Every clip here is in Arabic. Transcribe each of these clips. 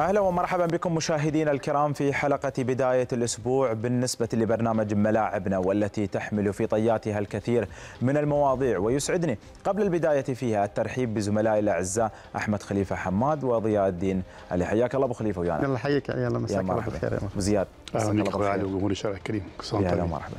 اهلا ومرحبا بكم مشاهدينا الكرام في حلقه بدايه الاسبوع بالنسبه لبرنامج ملاعبنا والتي تحمل في طياتها الكثير من المواضيع ويسعدني قبل البدايه فيها الترحيب بزملائي الاعزاء احمد خليفه حماد وضياء الدين علي حياك الله ابو خليفه ويانا الله يحييك يلا مساك الله بالخير يا ابو زياد اهلا الله بالخير وجمهور الشارع الكريم يا طيب. مرحبا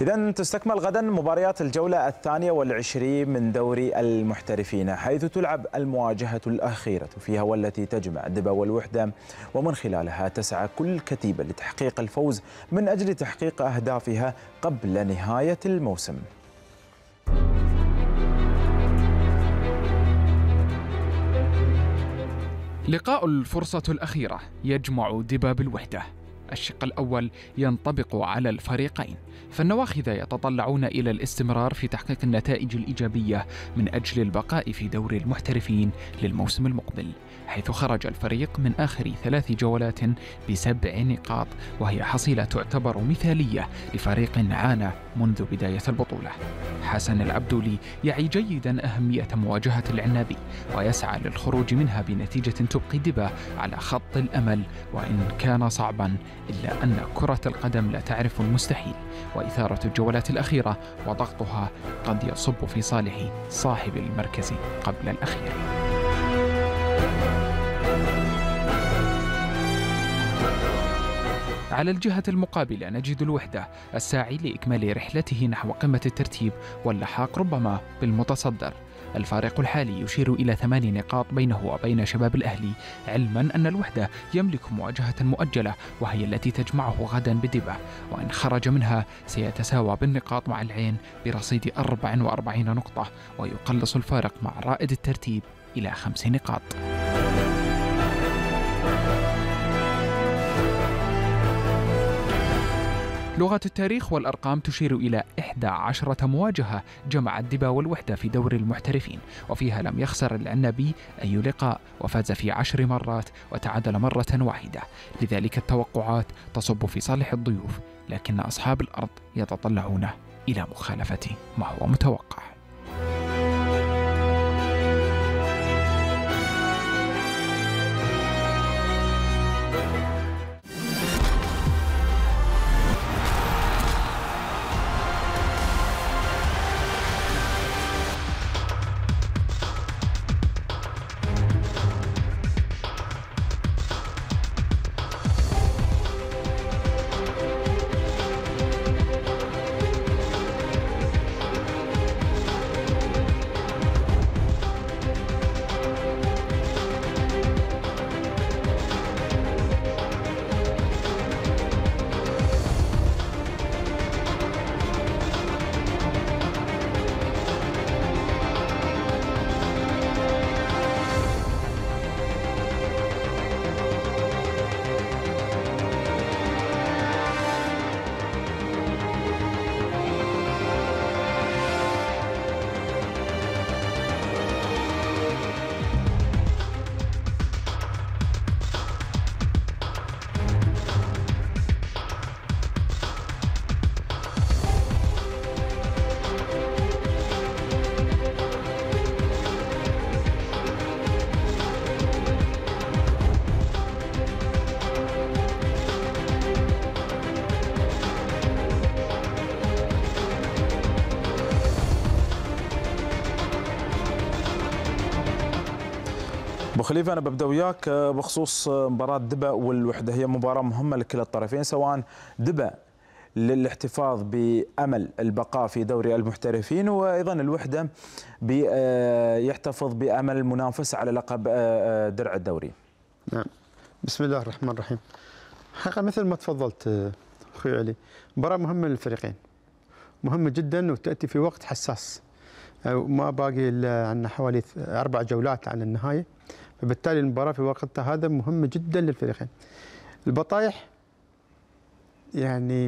إذا تستكمل غدا مباريات الجولة الثانية والعشرين من دوري المحترفين حيث تلعب المواجهة الأخيرة فيها والتي تجمع دبا والوحدة ومن خلالها تسعى كل كتيبة لتحقيق الفوز من أجل تحقيق أهدافها قبل نهاية الموسم لقاء الفرصة الأخيرة يجمع دبا بالوحدة الشق الأول ينطبق على الفريقين فالنواخذ يتطلعون إلى الاستمرار في تحقيق النتائج الإيجابية من أجل البقاء في دور المحترفين للموسم المقبل حيث خرج الفريق من آخر ثلاث جولات بسبع نقاط وهي حصيلة تعتبر مثالية لفريق عانى منذ بداية البطولة حسن العبدولي يعي جيدا أهمية مواجهة العنابي ويسعى للخروج منها بنتيجة تبقي دبا على خط الأمل وإن كان صعبا إلا أن كرة القدم لا تعرف المستحيل وإثارة الجولات الأخيرة وضغطها قد يصب في صالح صاحب المركز قبل الأخير على الجهة المقابلة نجد الوحدة الساعي لإكمال رحلته نحو قمة الترتيب واللحاق ربما بالمتصدر الفارق الحالي يشير إلى ثمان نقاط بينه وبين شباب الأهلي علما أن الوحدة يملك مواجهة مؤجلة وهي التي تجمعه غدا بدبة وإن خرج منها سيتساوى بالنقاط مع العين برصيد 44 نقطة ويقلص الفارق مع رائد الترتيب إلى خمس نقاط لغة التاريخ والأرقام تشير إلى 11 مواجهة جمعت دبا والوحدة في دور المحترفين وفيها لم يخسر العنبي أي لقاء وفاز في عشر مرات وتعادل مرة واحدة لذلك التوقعات تصب في صالح الضيوف لكن أصحاب الأرض يتطلعون إلى مخالفة ما هو متوقع خليفه انا ببدا وياك آه، بخصوص آه، مباراه دبا والوحده هي مباراه مهمه لكلا الطرفين سواء دبا للاحتفاظ بامل البقاء في دوري المحترفين وايضا الوحده آه، يحتفظ بامل المنافسه على لقب درع الدوري. نعم بسم الله الرحمن الرحيم. حقيقه مثل ما تفضلت اخوي علي مباراه مهمه للفريقين. مهمه جدا وتاتي في وقت حساس. ما باقي الا عندنا حوالي اربع جولات عن النهايه. فبالتالي المباراه في وقتها هذا مهمه جدا للفريقين البطايح يعني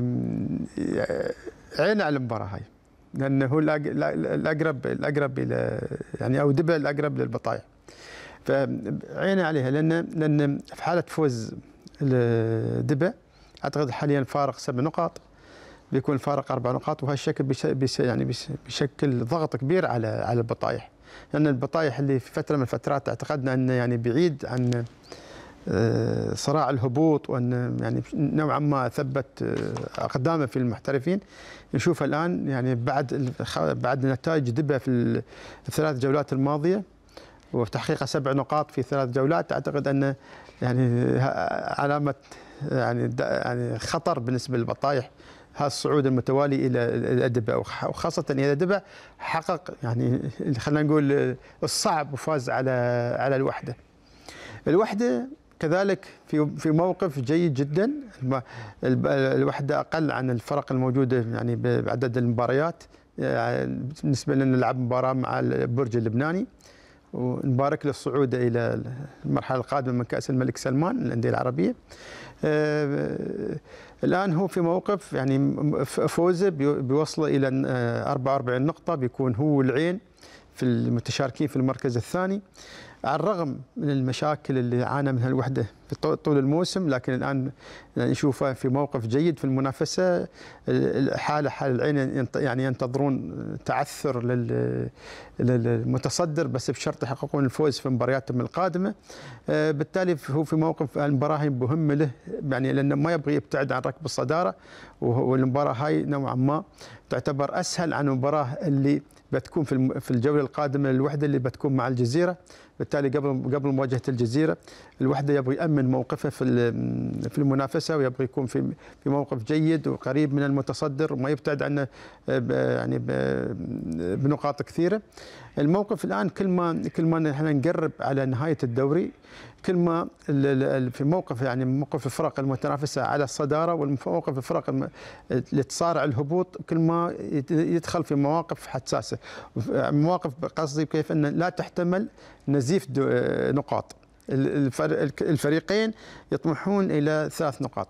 عينه على المباراه هاي لانه هو الاقرب الاقرب الى يعني او دبل الاقرب للبطايح فعينه عليها لان لان في حاله فوز دبا اعتقد حاليا فارق سبع نقاط بيكون فارق اربع نقاط وهالشكل بش يعني بيشكل ضغط كبير على على البطايح لان البطايح اللي في فتره من الفترات اعتقدنا انه يعني بعيد عن آه، صراع الهبوط وان يعني نوعا ما ثبت آه، اقدامه في المحترفين نشوف الان يعني بعد بعد نتائج دبه في الثلاث جولات الماضيه وتحقيقها سبع نقاط في ثلاث جولات اعتقد ان يعني علامه آه، يعني يعني خطر بالنسبه للبطايح هالصعود المتوالي الى الادبه وخاصه الى الادبه حقق يعني خلينا نقول الصعب وفاز على على الوحده. الوحده كذلك في في موقف جيد جدا الوحده اقل عن الفرق الموجوده يعني بعدد المباريات آه، بالنسبه لنا نلعب مباراه مع البرج اللبناني ونبارك للصعود الى المرحله القادمه من كاس الملك سلمان للانديه العربيه. آه، الان هو في موقف يعني فوزه بيوصله الى 44 آه، نقطه بيكون هو العين في المتشاركين في المركز الثاني على الرغم من المشاكل اللي عانى منها الوحده في طول الموسم لكن الان نشوفه في موقف جيد في المنافسه الحاله حال العين يعني ينتظرون تعثر للمتصدر بس بشرط يحققون الفوز في مبارياتهم القادمه آه، بالتالي هو في موقف المباراه مهمه له يعني لانه ما يبغى يبتعد عن ركب الصداره والمباراه هاي نوعا ما تعتبر اسهل عن المباراه اللي بتكون في الجوله القادمه للوحدة اللي بتكون مع الجزيره بالتالي قبل قبل مواجهه الجزيره الوحده يبغى يامن موقفه في في المنافسه ويبغى يكون في في موقف جيد وقريب من المتصدر وما يبتعد عنه يعني بنقاط كثيره الموقف الان كل ما كل ما احنا نقرب على نهايه الدوري كل ما في موقف يعني موقف الفرق المتنافسه على الصداره والموقف الفرق اللي تصارع الهبوط كل ما يدخل في مواقف حساسه مواقف قصدي كيف ان لا تحتمل نزيف نقاط الفريقين يطمحون الى ثلاث نقاط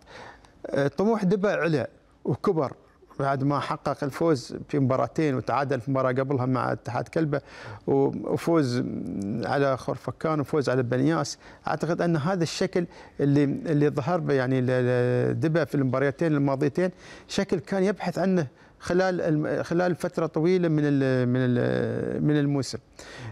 طموح دبا علا وكبر بعد ما حقق الفوز في مباراتين وتعادل في مباراه قبلها مع اتحاد كلبه وفوز على خرفكان وفوز على بنياس اعتقد ان هذا الشكل اللي اللي ظهر يعني دبا في المباراتين الماضيتين شكل كان يبحث عنه خلال خلال فتره طويله من من من الموسم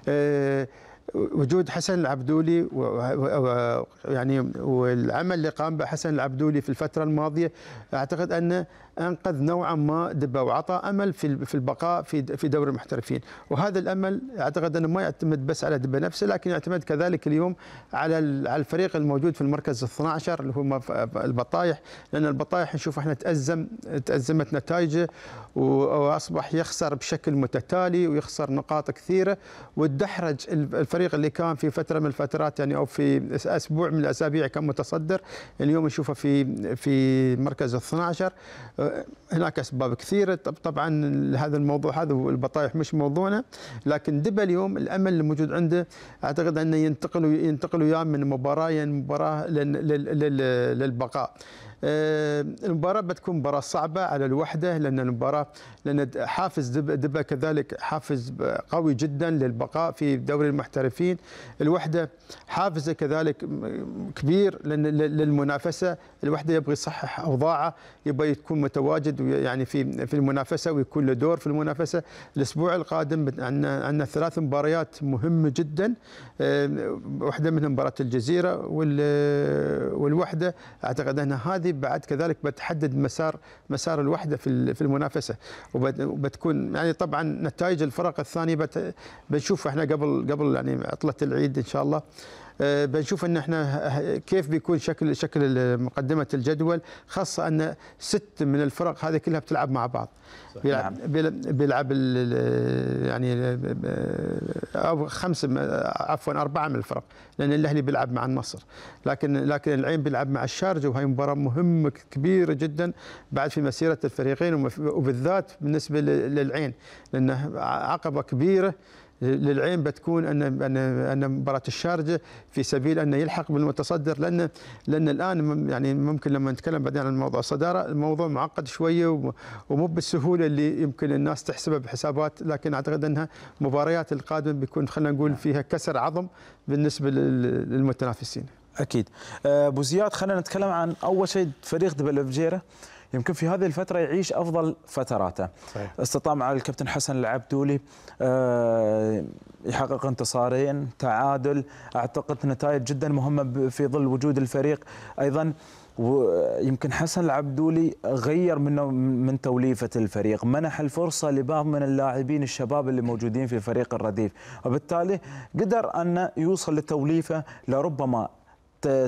آه، وجود حسن العبدولي ويعني والعمل اللي قام به حسن العبدولي في الفتره الماضيه اعتقد انه انقذ نوعا ما دبا وعطى امل في في البقاء في في دوري المحترفين وهذا الامل اعتقد انه ما يعتمد بس على دبا نفسه لكن يعتمد كذلك اليوم على على الفريق الموجود في المركز 12 اللي هو البطايح لان البطايح نشوف احنا تازم تازمت نتائجه واصبح يخسر بشكل متتالي ويخسر نقاط كثيره والدحرج الفريق اللي كان في فتره من الفترات يعني او في اسبوع من الاسابيع كان متصدر اليوم نشوفه في في مركز 12 هناك اسباب كثيره طبعا هذا الموضوع هذا البطايح مش موضوعنا لكن دبا اليوم الامل الموجود عنده اعتقد انه ينتقل ينتقل وياه من مباراه الى مباراه للبقاء آه، المباراه بتكون مباراه صعبه على الوحده لان المباراه لان حافز دبا كذلك حافز قوي جدا للبقاء في دوري المحترفين الوحده حافزه كذلك كبير للمنافسه الوحده يبغى يصحح اوضاعه يبغى يكون متواجد يعني في في المنافسه ويكون له دور في المنافسه الاسبوع القادم عندنا عندنا ثلاث مباريات مهمه جدا آه، واحده منها مباراه الجزيره والوحده اعتقد ان هذه هذه بعد كذلك بتحدد مسار مسار الوحده في في المنافسه وبتكون يعني طبعا نتائج الفرق الثانيه بنشوف احنا قبل قبل يعني عطله العيد ان شاء الله آه، بنشوف ان احنا كيف بيكون شكل شكل مقدمه الجدول خاصه ان ست من الفرق هذه كلها بتلعب مع بعض نعم. بيلعب بيلعب يعني آه، آه، او خمسه عفوا اربعه من الفرق لان الاهلي بيلعب مع النصر لكن لكن العين بيلعب مع الشارجه وهي مباراه مهمه كبيره جدا بعد في مسيره الفريقين وبالذات بالنسبه للعين لانه عقبه كبيره للعين بتكون ان ان ان مباراه الشارجه في سبيل انه يلحق بالمتصدر لان لان الان يعني ممكن لما نتكلم بعدين عن موضوع الصداره الموضوع معقد شويه ومو بالسهوله اللي يمكن الناس تحسبها بحسابات لكن اعتقد انها مباريات القادمه بيكون خلينا نقول نعم. فيها كسر عظم بالنسبه للمتنافسين. اكيد أه، ابو زياد خلينا نتكلم عن اول شيء فريق دبل الفجيره يمكن في هذه الفتره يعيش افضل فتراته صحيح. استطاع مع الكابتن حسن العبدولي آه، يحقق انتصارين تعادل اعتقد نتائج جدا مهمه في ظل وجود الفريق ايضا ويمكن حسن العبدولي غير من من توليفه الفريق، منح الفرصه لبعض من اللاعبين الشباب اللي موجودين في فريق الرديف، وبالتالي قدر ان يوصل لتوليفه لربما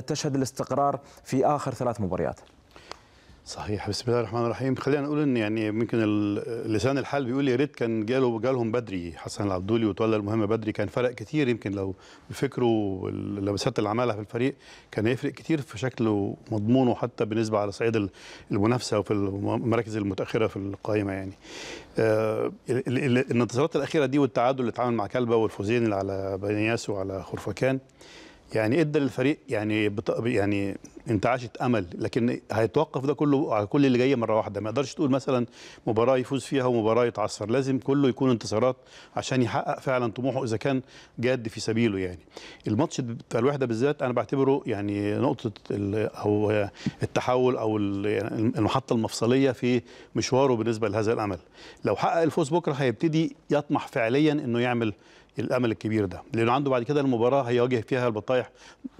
تشهد الاستقرار في اخر ثلاث مباريات. صحيح بسم الله الرحمن الرحيم خلينا نقول ان يعني يمكن لسان الحال بيقول يا ريت كان جاله جالهم بدري حسن العبدولي وتولى المهمه بدري كان فرق كتير يمكن لو بفكره اللمسات اللي عملها في الفريق كان هيفرق كتير في شكله مضمونه حتى بالنسبه على صعيد المنافسه وفي المراكز المتاخره في القائمه يعني آه الانتصارات الاخيره دي والتعادل اللي اتعامل مع كلبه والفوزين اللي على بنياس وعلى خرفكان يعني ادى إيه للفريق يعني بط... يعني انتعاشة امل لكن هيتوقف ده كله على كل اللي جايه مره واحده ما يقدرش تقول مثلا مباراه يفوز فيها ومباراه يتعثر لازم كله يكون انتصارات عشان يحقق فعلا طموحه اذا كان جاد في سبيله يعني الماتش بتاع الوحده بالذات انا بعتبره يعني نقطه او التحول او المحطه المفصليه في مشواره بالنسبه لهذا الامل لو حقق الفوز بكره هيبتدي يطمح فعليا انه يعمل الامل الكبير ده لانه عنده بعد كده المباراه هيواجه فيها البطايح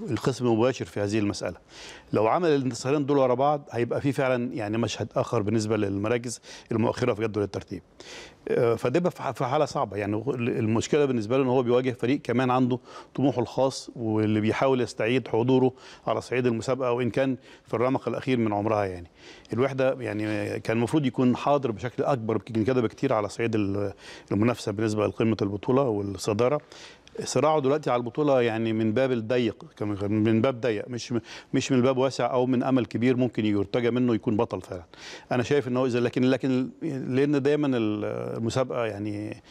الخصم المباشر في هذه المساله لو عمل الانتصارين دول ورا بعض هيبقى في فعلا يعني مشهد اخر بالنسبه للمراكز المؤخره في جدول الترتيب آه، فده في حاله صعبه يعني المشكله بالنسبه له ان هو بيواجه فريق كمان عنده طموحه الخاص واللي بيحاول يستعيد حضوره على صعيد المسابقه وان كان في الرمق الاخير من عمرها يعني الوحده يعني كان المفروض يكون حاضر بشكل اكبر كده بكتير على صعيد المنافسه بالنسبه لقمه البطوله والصداره صراعه دلوقتي على البطوله يعني من باب الضيق من باب ضيق مش مش من باب واسع او من امل كبير ممكن يرتجى منه يكون بطل فعلا انا شايف ان هو اذا لكن لكن لان دايما المسابقه يعني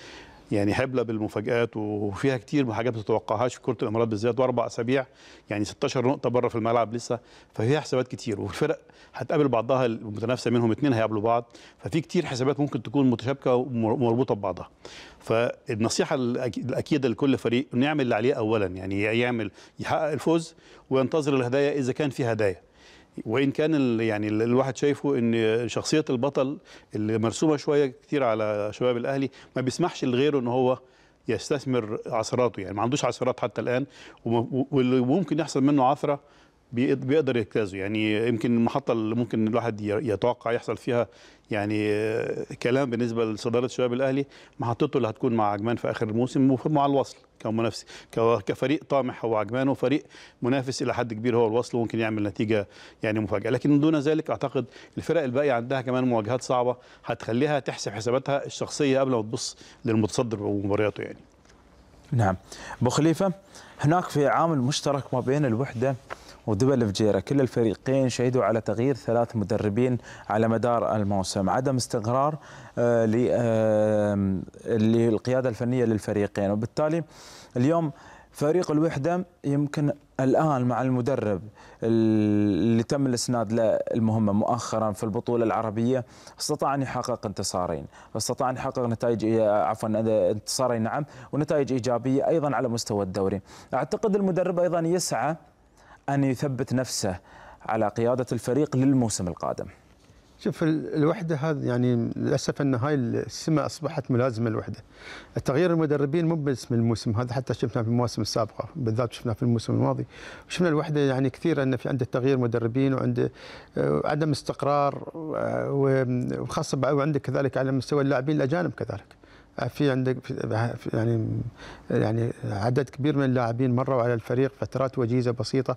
يعني حبلة بالمفاجآت وفيها كتير من حاجات ما تتوقعهاش في كرة الإمارات بالذات وأربع أسابيع يعني 16 نقطة بره في الملعب لسه ففيها حسابات كتير والفرق هتقابل بعضها المتنافسة منهم اتنين هيقابلوا بعض ففي كتير حسابات ممكن تكون متشابكة ومربوطة ببعضها فالنصيحة الأكيدة لكل فريق إنه يعمل اللي عليه أولا يعني يعمل يحقق الفوز وينتظر الهدايا إذا كان في هدايا وان كان يعني الواحد شايفه ان شخصيه البطل اللي مرسومه شويه كتير على شباب الاهلي ما بيسمحش لغيره ان هو يستثمر عثراته يعني ما عندوش عثرات حتى الان واللي ممكن يحصل منه عثره بيقدر يجتازه يعني يمكن المحطه اللي ممكن الواحد يتوقع يحصل فيها يعني كلام بالنسبه لصداره شباب الاهلي محطته اللي هتكون مع عجمان في اخر الموسم ومع الوصل كمنافس كفريق طامح هو عجمان وفريق منافس الى حد كبير هو الوصل وممكن يعمل نتيجه يعني مفاجاه لكن دون ذلك اعتقد الفرق الباقيه عندها كمان مواجهات صعبه هتخليها تحسب حساباتها الشخصيه قبل ما تبص للمتصدر ومبارياته يعني نعم ابو خليفه هناك في عامل مشترك ما بين الوحده ودبل فجيرة كل الفريقين شهدوا على تغيير ثلاث مدربين على مدار الموسم عدم استقرار آه، للقيادة آه، الفنية للفريقين وبالتالي اليوم فريق الوحدة يمكن الآن مع المدرب اللي تم الإسناد له المهمة مؤخرا في البطولة العربية استطاع أن يحقق انتصارين استطاع أن يحقق نتائج عفوا انتصارين نعم ونتائج إيجابية أيضا على مستوى الدوري أعتقد المدرب أيضا يسعى أن يثبت نفسه على قيادة الفريق للموسم القادم؟ شوف الوحده هذا يعني للاسف ان هاي السمه اصبحت ملازمه للوحده. تغيير المدربين مو من الموسم هذا حتى شفناه في المواسم السابقه بالذات شفناه في الموسم الماضي. شفنا الوحده يعني كثير ان في عنده تغيير مدربين وعنده آه، عدم استقرار آه، وخاصه وعنده كذلك على مستوى اللاعبين الاجانب كذلك. في عندك في يعني يعني عدد كبير من اللاعبين مروا على الفريق فترات وجيزه بسيطه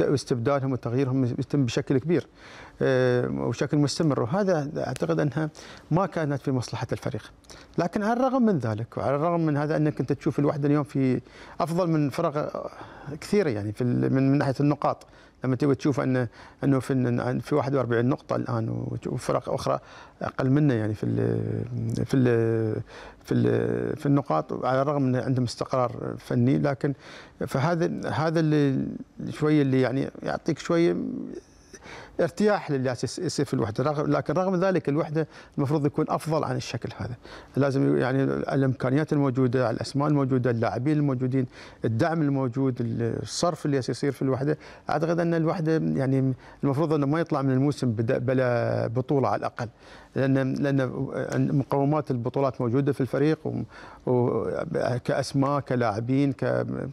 واستبدالهم وتغييرهم يتم بشكل كبير آه، وبشكل مستمر وهذا اعتقد انها ما كانت في مصلحه الفريق لكن على الرغم من ذلك وعلى الرغم من هذا انك انت تشوف الوحده اليوم في افضل من فرق كثيره يعني في من ناحيه النقاط لما تبغى تشوف ان انه في في 41 نقطه الان وفرق اخرى اقل منا يعني في الـ في الـ في الـ في النقاط على الرغم ان عندهم استقرار فني لكن فهذا هذا اللي شويه اللي يعني يعطيك شويه ارتياح للي يصير في الوحده لكن رغم ذلك الوحده المفروض يكون افضل عن الشكل هذا لازم يعني الامكانيات الموجوده الاسماء الموجوده اللاعبين الموجودين الدعم الموجود الصرف اللي يصير في الوحده اعتقد ان الوحده يعني المفروض انه ما يطلع من الموسم بلا بطوله على الاقل لان لان مقومات البطولات موجوده في الفريق وكاسماء كلاعبين ك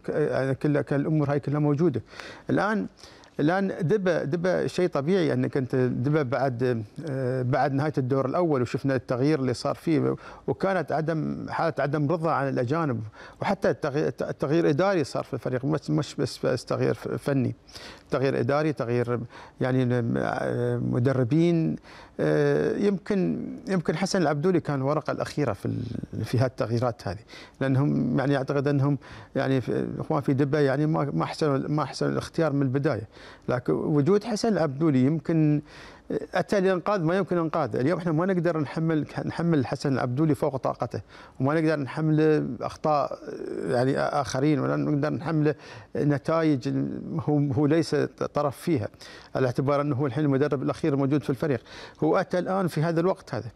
يعني كل الامور هاي كلها موجوده الان الان دبا دبا شيء طبيعي انك انت دبا بعد آه، بعد نهايه الدور الاول وشفنا التغيير اللي صار فيه وكانت عدم حاله عدم رضا عن الاجانب وحتى التغيير اداري صار في الفريق مش بس تغيير فني تغيير اداري تغيير يعني آه، مدربين آه، يمكن يمكن حسن العبدولي كان الورقه الاخيره في في هالتغييرات هذه لانهم يعني اعتقد انهم يعني اخوان في دبي يعني ما ما احسن ما احسن الاختيار من البدايه لكن وجود حسن العبدولي يمكن اتى لانقاذ ما يمكن انقاذه، اليوم احنا ما نقدر نحمل نحمل حسن العبدولي فوق طاقته، وما نقدر نحمل اخطاء يعني اخرين ولا نقدر نحمل نتائج هو هو ليس طرف فيها، على اعتبار انه هو الحين المدرب الاخير الموجود في الفريق، هو اتى الان في هذا الوقت هذا،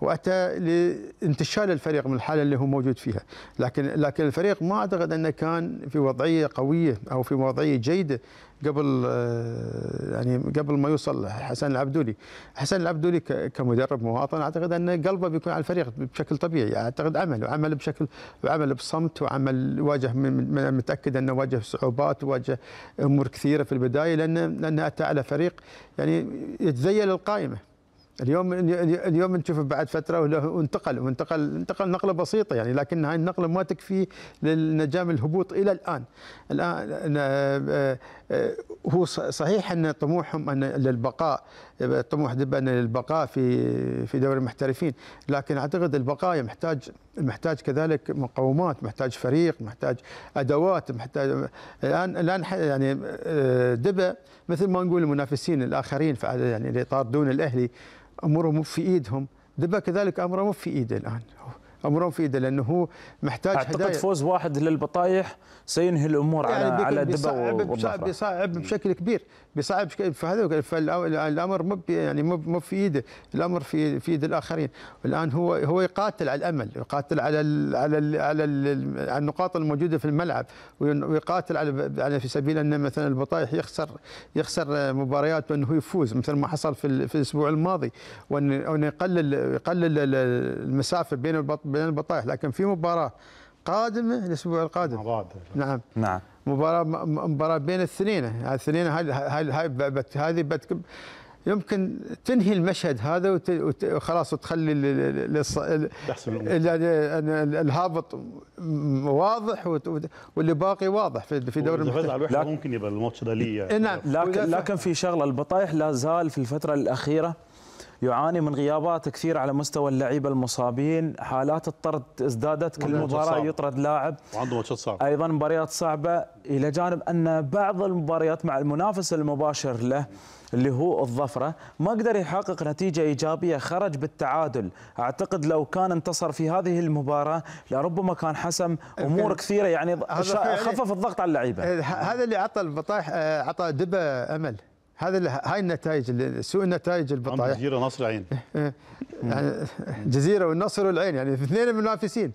واتى لانتشال الفريق من الحاله اللي هو موجود فيها، لكن لكن الفريق ما اعتقد انه كان في وضعيه قويه او في وضعيه جيده قبل آه، يعني قبل ما يوصل حسن العبدولي حسن العبدولي كمدرب مواطن اعتقد ان قلبه بيكون على الفريق بشكل طبيعي اعتقد عمل وعمل بشكل وعمل بصمت وعمل واجه متاكد انه واجه صعوبات واجه امور كثيره في البدايه لان لان اتى على فريق يعني يتذيل القائمه اليوم اليوم نشوف بعد فتره وانتقل وانتقل انتقل نقله بسيطه يعني لكن هاي النقله ما تكفي للنجاه من الهبوط الى الان الان آه، هو صحيح ان طموحهم ان للبقاء آه، طموح ان للبقاء في في دوري المحترفين لكن اعتقد البقاء محتاج محتاج كذلك مقومات محتاج فريق محتاج ادوات محتاج الان الان يعني آه، دبا مثل ما نقول المنافسين الاخرين يعني اللي يطاردون الاهلي امورهم في ايدهم دبا كذلك امره مو في ايده الان امره في ايده لانه هو محتاج اعتقد هدايا. فوز واحد للبطايح سينهي الامور يعني على على دبا بيصعب, بيصعب بشكل كبير بيصعب فهذا الامر مو يعني مو في ايده الامر في في ايد الاخرين الان هو هو يقاتل على الامل يقاتل على الـ على الـ على, الـ على النقاط الموجوده في الملعب ويقاتل على على في سبيل ان مثلا البطايح يخسر يخسر مباريات وانه يفوز مثل ما حصل في, في الاسبوع الماضي وان يقلل يقلل المسافه بين البطايح بين البطايح لكن في مباراه قادمه الاسبوع القادم نعم نعم مباراه مباراه بين الاثنين الاثنين هذه هذه يمكن تنهي المشهد هذا وخلاص وتخلي الهابط واضح واللي باقي واضح في دوري المحترف ممكن يبقى الماتش ده ليه يعني. نعم لكن لكن في شغله البطايح لا زال في الفتره الاخيره يعاني من غيابات كثير على مستوى اللعيبه المصابين حالات الطرد ازدادت كل مباراه يطرد لاعب وعنده ماتشات صعبه ايضا مباريات صعبه الى جانب ان بعض المباريات مع المنافس المباشر له اللي هو الظفره ما قدر يحقق نتيجه ايجابيه خرج بالتعادل اعتقد لو كان انتصر في هذه المباراه لربما كان حسم امور كثيره يعني خفف الضغط على اللعيبه إيه، هذا اللي عطى البطايح آه، عطى دبا امل هذا هاي النتائج سوء النتائج البطايح يعني جزيره ونصر العين يعني جزيره والنصر والعين يعني اثنين منافسين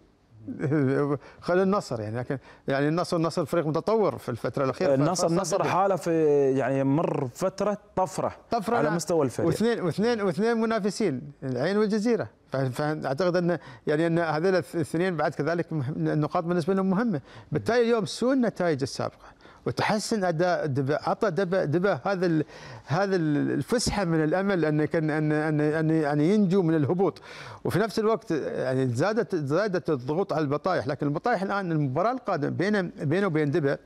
خلي النصر يعني لكن يعني النصر النصر فريق متطور في الفتره الاخيره النصر النصر حاله في يعني مر فتره طفره طفره على مستوى الفريق واثنين واثنين واثنين منافسين العين والجزيره فاعتقد ان يعني ان هذول الاثنين بعد كذلك النقاط بالنسبه لهم مهمه بالتالي اليوم سوء النتائج السابقه وتحسن اداء دبا عطى دبا دبا هذا هذا الفسحه من الامل ان كان ان ان ان, ينجو من الهبوط وفي نفس الوقت يعني زادت زادت الضغوط على البطايح لكن البطايح الان المباراه القادمه بين بينه وبين دبا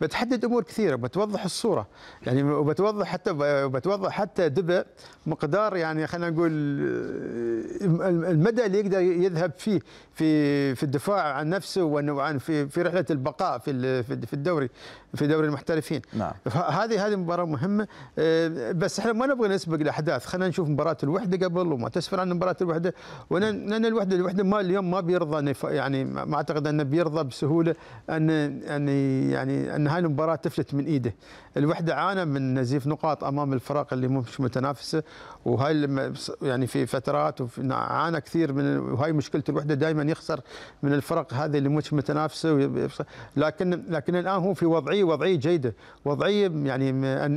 بتحدد امور كثيره بتوضح الصوره يعني وبتوضح حتى بتوضح حتى دبا مقدار يعني خلينا نقول المدى اللي يقدر يذهب فيه في في الدفاع عن نفسه وعن في في رحله البقاء في في الدوري في في دوري المحترفين نعم هذه هذه مباراه مهمه آه، بس احنا ما نبغى نسبق الاحداث خلينا نشوف مباراه الوحده قبل وما تسفر عن مباراه الوحده لان الوحده الوحده ما اليوم ما بيرضى يعني ما اعتقد انه بيرضى بسهوله ان ان يعني ان هاي المباراه تفلت من ايده الوحده عانى من نزيف نقاط امام الفرق اللي مش متنافسه وهاي لما يعني في فترات عانى كثير من وهاي مشكله الوحده دائما يخسر من الفرق هذه اللي مش متنافسه لكن لكن الان هو في وضعيه وضعيه جيده وضعيه يعني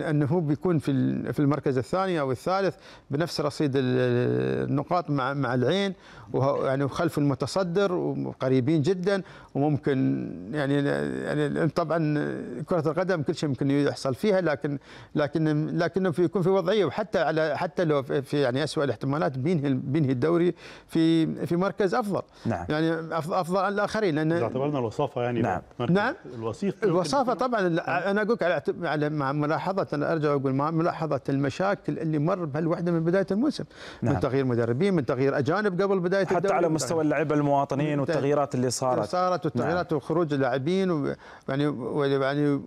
ان هو بيكون في في المركز الثاني او الثالث بنفس رصيد النقاط مع مع العين يعني خلف المتصدر وقريبين جدا وممكن يعني يعني طبعا كره القدم كل شيء ممكن يحصل فيها لكن لكن لكنه يكون في وضعيه وحتى على حتى لو مستوى في يعني اسوء الاحتمالات بينهي بينهي الدوري في في مركز افضل نعم. يعني افضل عن الاخرين لان اذا اعتبرنا الوصافه يعني نعم نعم الوصيف الوصافه طبعا نعم. انا اقول على على مع ملاحظه انا ارجع اقول مع ملاحظه المشاكل اللي مر بهالوحده من بدايه الموسم نعم. من تغيير مدربين من تغيير اجانب قبل بدايه حتى الدوري على مستوى اللعيبه المواطنين والتغييرات اللي صارت صارت والتغييرات نعم. وخروج اللاعبين يعني يعني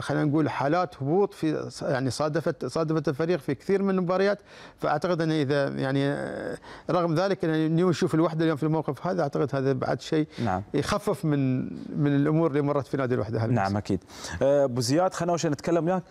خلينا نقول حالات هبوط في يعني صادفت صادفت الفريق في كثير من المباريات فاعتقد ان اذا يعني آه، رغم ذلك ان نشوف الوحده اليوم في الموقف هذا اعتقد هذا بعد شيء نعم. يخفف من من الامور اللي مرت في نادي الوحده هالمس. نعم اكيد آه، ابو زياد خلينا نتكلم وياك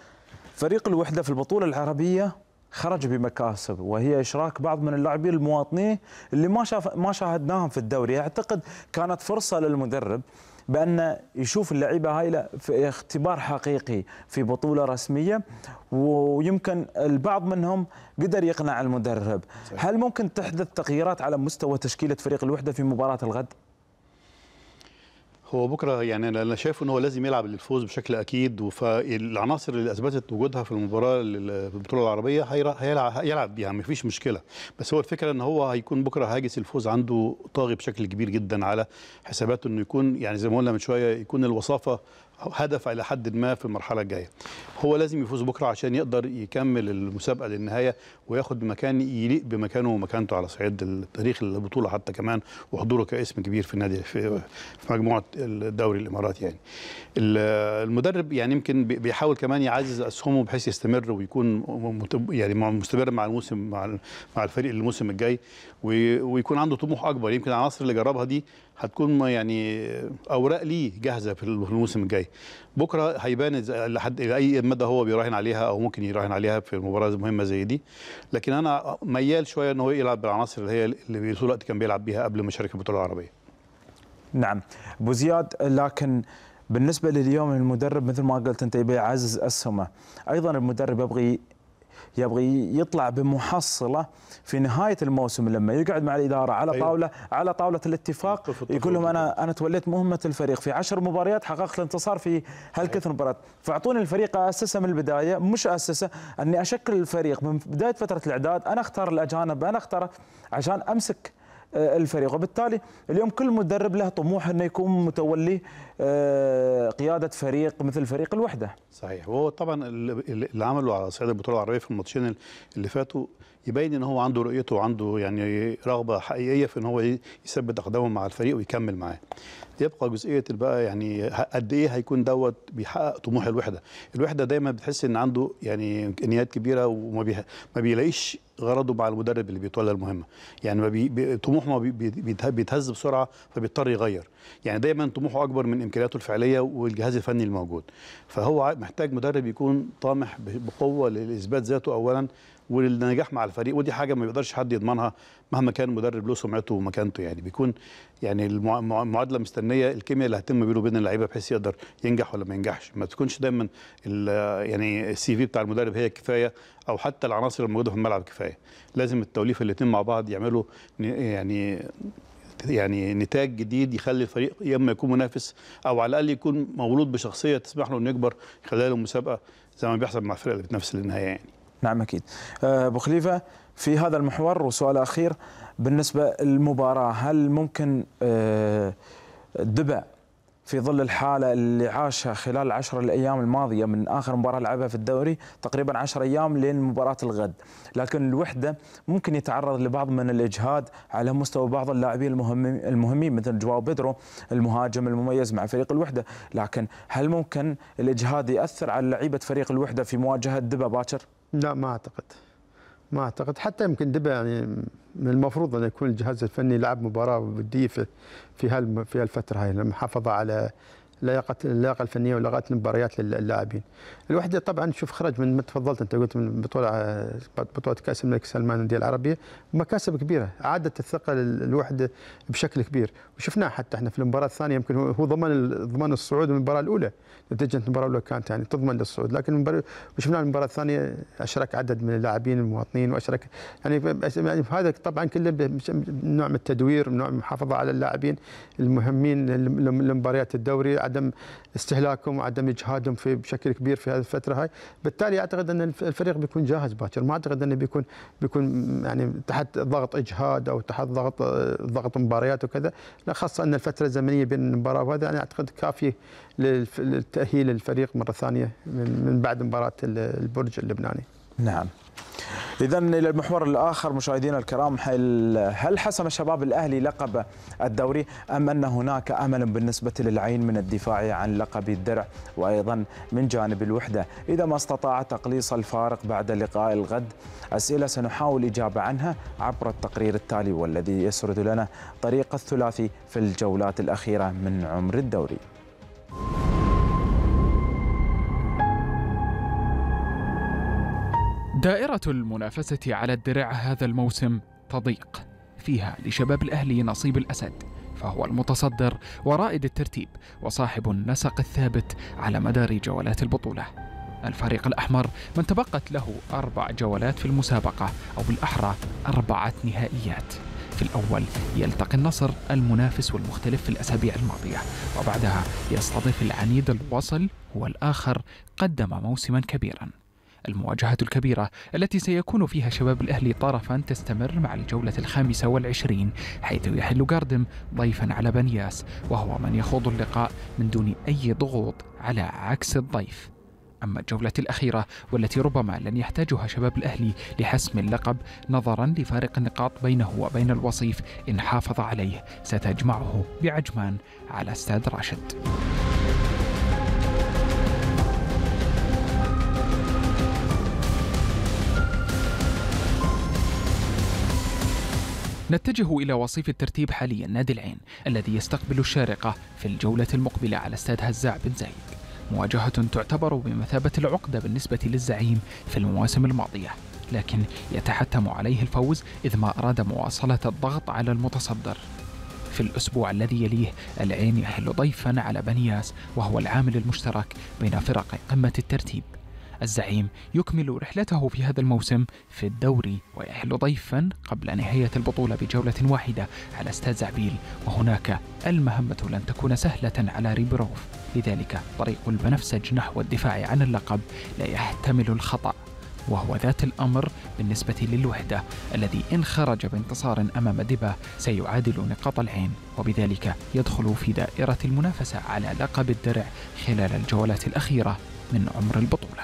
فريق الوحده في البطوله العربيه خرج بمكاسب وهي اشراك بعض من اللاعبين المواطنين اللي ما شاف ما شاهدناهم في الدوري اعتقد كانت فرصه للمدرب بأن يشوف اللعيبة هاي في اختبار حقيقي في بطولة رسمية ويمكن البعض منهم قدر يقنع المدرب هل ممكن تحدث تغييرات على مستوى تشكيلة فريق الوحدة في مباراة الغد؟ هو بكره يعني انا شايف ان هو لازم يلعب للفوز بشكل اكيد فالعناصر اللي اثبتت وجودها في المباراه البطوله العربيه هيلعب بيها يعني ما فيش مشكله بس هو الفكره ان هو هيكون بكره هاجس الفوز عنده طاغي بشكل كبير جدا على حساباته انه يكون يعني زي ما قلنا من شويه يكون الوصافه هدف الى حد ما في المرحله الجايه هو لازم يفوز بكره عشان يقدر يكمل المسابقه للنهايه وياخد مكان يليق بمكانه ومكانته على صعيد تاريخ البطوله حتى كمان وحضوره كاسم كبير في النادي في, في مجموعه الدوري الاماراتي يعني المدرب يعني يمكن بيحاول كمان يعزز اسهمه بحيث يستمر ويكون يعني مستمر مع الموسم مع مع الفريق الموسم الجاي ويكون عنده طموح اكبر يمكن العناصر اللي جربها دي هتكون يعني اوراق ليه جاهزه في الموسم الجاي بكره هيبان لحد اي مدى هو بيراهن عليها او ممكن يراهن عليها في مباراه مهمه زي دي لكن انا ميال شويه ان هو يلعب بالعناصر اللي هي اللي طول الوقت كان بيلعب بيها قبل ما يشارك البطوله العربيه نعم ابو زياد لكن بالنسبه لليوم المدرب مثل ما قلت انت يبي يعزز اسهمه ايضا المدرب يبغي يبغى يطلع بمحصله في نهايه الموسم لما يقعد مع الاداره على أيوه. طاوله على طاوله الاتفاق يقول لهم انا انا توليت مهمه الفريق في عشر مباريات حققت الانتصار في هالكثر أيوه. مباريات فاعطوني الفريق اسسه من البدايه مش اسسه اني اشكل الفريق من بدايه فتره الاعداد انا اختار الاجانب انا اختار عشان امسك آه، الفريق وبالتالي اليوم كل مدرب له طموح انه يكون متولي آه، قياده فريق مثل فريق الوحده صحيح وهو طبعا اللي عمله على صعيد البطوله العربيه في الماتشين اللي فاتوا يبين ان هو عنده رؤيته وعنده يعني رغبه حقيقيه في ان هو يثبت اقدامه مع الفريق ويكمل معاه. يبقى جزئيه بقى يعني قد ايه هيكون دوت بيحقق طموح الوحده، الوحده دايما بتحس ان عنده يعني امكانيات كبيره وما ما بيلاقيش غرضه مع المدرب اللي بيتولى المهمه، يعني ما بي طموحه بيتهز بسرعه فبيضطر يغير، يعني دايما طموحه اكبر من امكانياته الفعليه والجهاز الفني الموجود، فهو محتاج مدرب يكون طامح بقوه لاثبات ذاته اولا والنجاح مع الفريق ودي حاجه ما بيقدرش حد يضمنها مهما كان مدرب له سمعته ومكانته يعني بيكون يعني المعادله مستنيه الكيمياء اللي هتتم بينه وبين اللعيبه بحيث يقدر ينجح ولا ما ينجحش ما تكونش دايما يعني السي في بتاع المدرب هي كفايه او حتى العناصر الموجوده في الملعب كفايه لازم التوليفه الاثنين مع بعض يعملوا يعني يعني نتاج جديد يخلي الفريق يا اما يكون منافس او على الاقل يكون مولود بشخصيه تسمح له انه يكبر خلال المسابقه زي ما بيحصل مع الفرق اللي بتنافس للنهايه يعني نعم اكيد آه، ابو خليفه في هذا المحور وسؤال اخير بالنسبه للمباراه هل ممكن آه، دبع في ظل الحالة اللي عاشها خلال العشر الأيام الماضية من آخر مباراة لعبها في الدوري تقريبا عشر أيام لين مباراة الغد لكن الوحدة ممكن يتعرض لبعض من الإجهاد على مستوى بعض اللاعبين المهمين مثل جواو بيدرو المهاجم المميز مع فريق الوحدة لكن هل ممكن الإجهاد يأثر على لعيبة فريق الوحدة في مواجهة دبا باكر؟ لا ما اعتقد ما اعتقد حتى يمكن دبا يعني من المفروض ان يكون الجهاز الفني لعب مباراه وديه في في هالفتره هاي لما حافظ على اللياقه اللياقه الفنيه ولغات المباريات للاعبين. الوحده طبعا شوف خرج من ما تفضلت انت قلت من بطوله بطوله كاس الملك سلمان الانديه العربيه مكاسب كبيره عادت الثقه للوحده بشكل كبير وشفناه حتى احنا في المباراه الثانيه يمكن هو ضمن ضمن الصعود من المباراه الاولى نتيجه المباراه الاولى كانت يعني تضمن للصعود لكن شفناه المباراه الثانيه اشرك عدد من اللاعبين المواطنين واشرك يعني, يعني هذا طبعا كله نوع من التدوير نوع من المحافظه على اللاعبين المهمين لمباريات الدوري عدم استهلاكهم وعدم اجهادهم في بشكل كبير في هذه الفتره هاي بالتالي اعتقد ان الفريق بيكون جاهز باكر ما اعتقد انه بيكون بيكون يعني تحت ضغط اجهاد او تحت ضغط ضغط مباريات وكذا لا خاصه ان الفتره الزمنيه بين المباراه وهذا انا يعني اعتقد كافيه للتاهيل الفريق مره ثانيه من بعد مباراه البرج اللبناني نعم إذا إلى المحور الآخر مشاهدينا الكرام هل حسم شباب الأهلي لقب الدوري أم أن هناك أمل بالنسبة للعين من الدفاع عن لقب الدرع وأيضا من جانب الوحدة إذا ما استطاع تقليص الفارق بعد لقاء الغد أسئلة سنحاول الاجابه عنها عبر التقرير التالي والذي يسرد لنا طريق الثلاثي في الجولات الأخيرة من عمر الدوري دائرة المنافسة على الدرع هذا الموسم تضيق فيها لشباب الأهلي نصيب الأسد فهو المتصدر ورائد الترتيب وصاحب النسق الثابت على مدار جولات البطولة الفريق الأحمر من تبقت له أربع جولات في المسابقة أو بالأحرى أربعة نهائيات في الأول يلتقي النصر المنافس والمختلف في الأسابيع الماضية وبعدها يستضيف العنيد الوصل هو الآخر قدم موسما كبيرا المواجهة الكبيرة التي سيكون فيها شباب الأهلي طرفا تستمر مع الجولة الخامسة والعشرين حيث يحل جاردم ضيفا على بنياس وهو من يخوض اللقاء من دون أي ضغوط على عكس الضيف أما الجولة الأخيرة والتي ربما لن يحتاجها شباب الأهلي لحسم اللقب نظرا لفارق النقاط بينه وبين الوصيف إن حافظ عليه ستجمعه بعجمان على استاد راشد نتجه إلى وصيف الترتيب حاليا نادي العين الذي يستقبل الشارقة في الجولة المقبلة على استاد هزاع بن زايد مواجهة تعتبر بمثابة العقدة بالنسبة للزعيم في المواسم الماضية لكن يتحتم عليه الفوز إذ ما أراد مواصلة الضغط على المتصدر في الأسبوع الذي يليه العين يحل ضيفا على بنياس وهو العامل المشترك بين فرق قمة الترتيب الزعيم يكمل رحلته في هذا الموسم في الدوري ويحل ضيفا قبل نهاية البطولة بجولة واحدة على استاد زعبيل وهناك المهمة لن تكون سهلة على ريبروف لذلك طريق البنفسج نحو الدفاع عن اللقب لا يحتمل الخطأ وهو ذات الأمر بالنسبة للوحدة الذي إن خرج بانتصار أمام ديبا سيعادل نقاط العين وبذلك يدخل في دائرة المنافسة على لقب الدرع خلال الجولات الأخيرة من عمر البطولة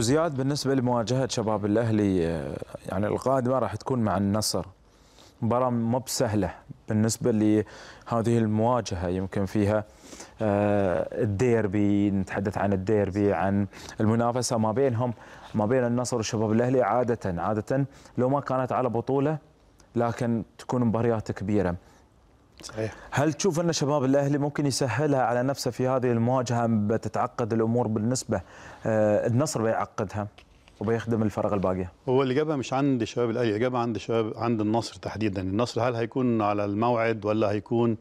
وزياد بالنسبه لمواجهه شباب الاهلي آه، يعني القادمه راح تكون مع النصر مباراه مو بسهله بالنسبه لهذه المواجهه يمكن فيها آه، الديربي نتحدث عن الديربي عن المنافسه ما بينهم ما بين النصر والشباب الاهلي عاده عاده لو ما كانت على بطوله لكن تكون مباريات كبيره صحيح هل تشوف ان شباب الاهلي ممكن يسهلها على نفسه في هذه المواجهه بتتعقد الامور بالنسبه آه، النصر بيعقدها وبيخدم الفرق الباقيه؟ هو الاجابه مش عند شباب الاهلي الاجابه عند شباب عند النصر تحديدا النصر هل هيكون على الموعد ولا هيكون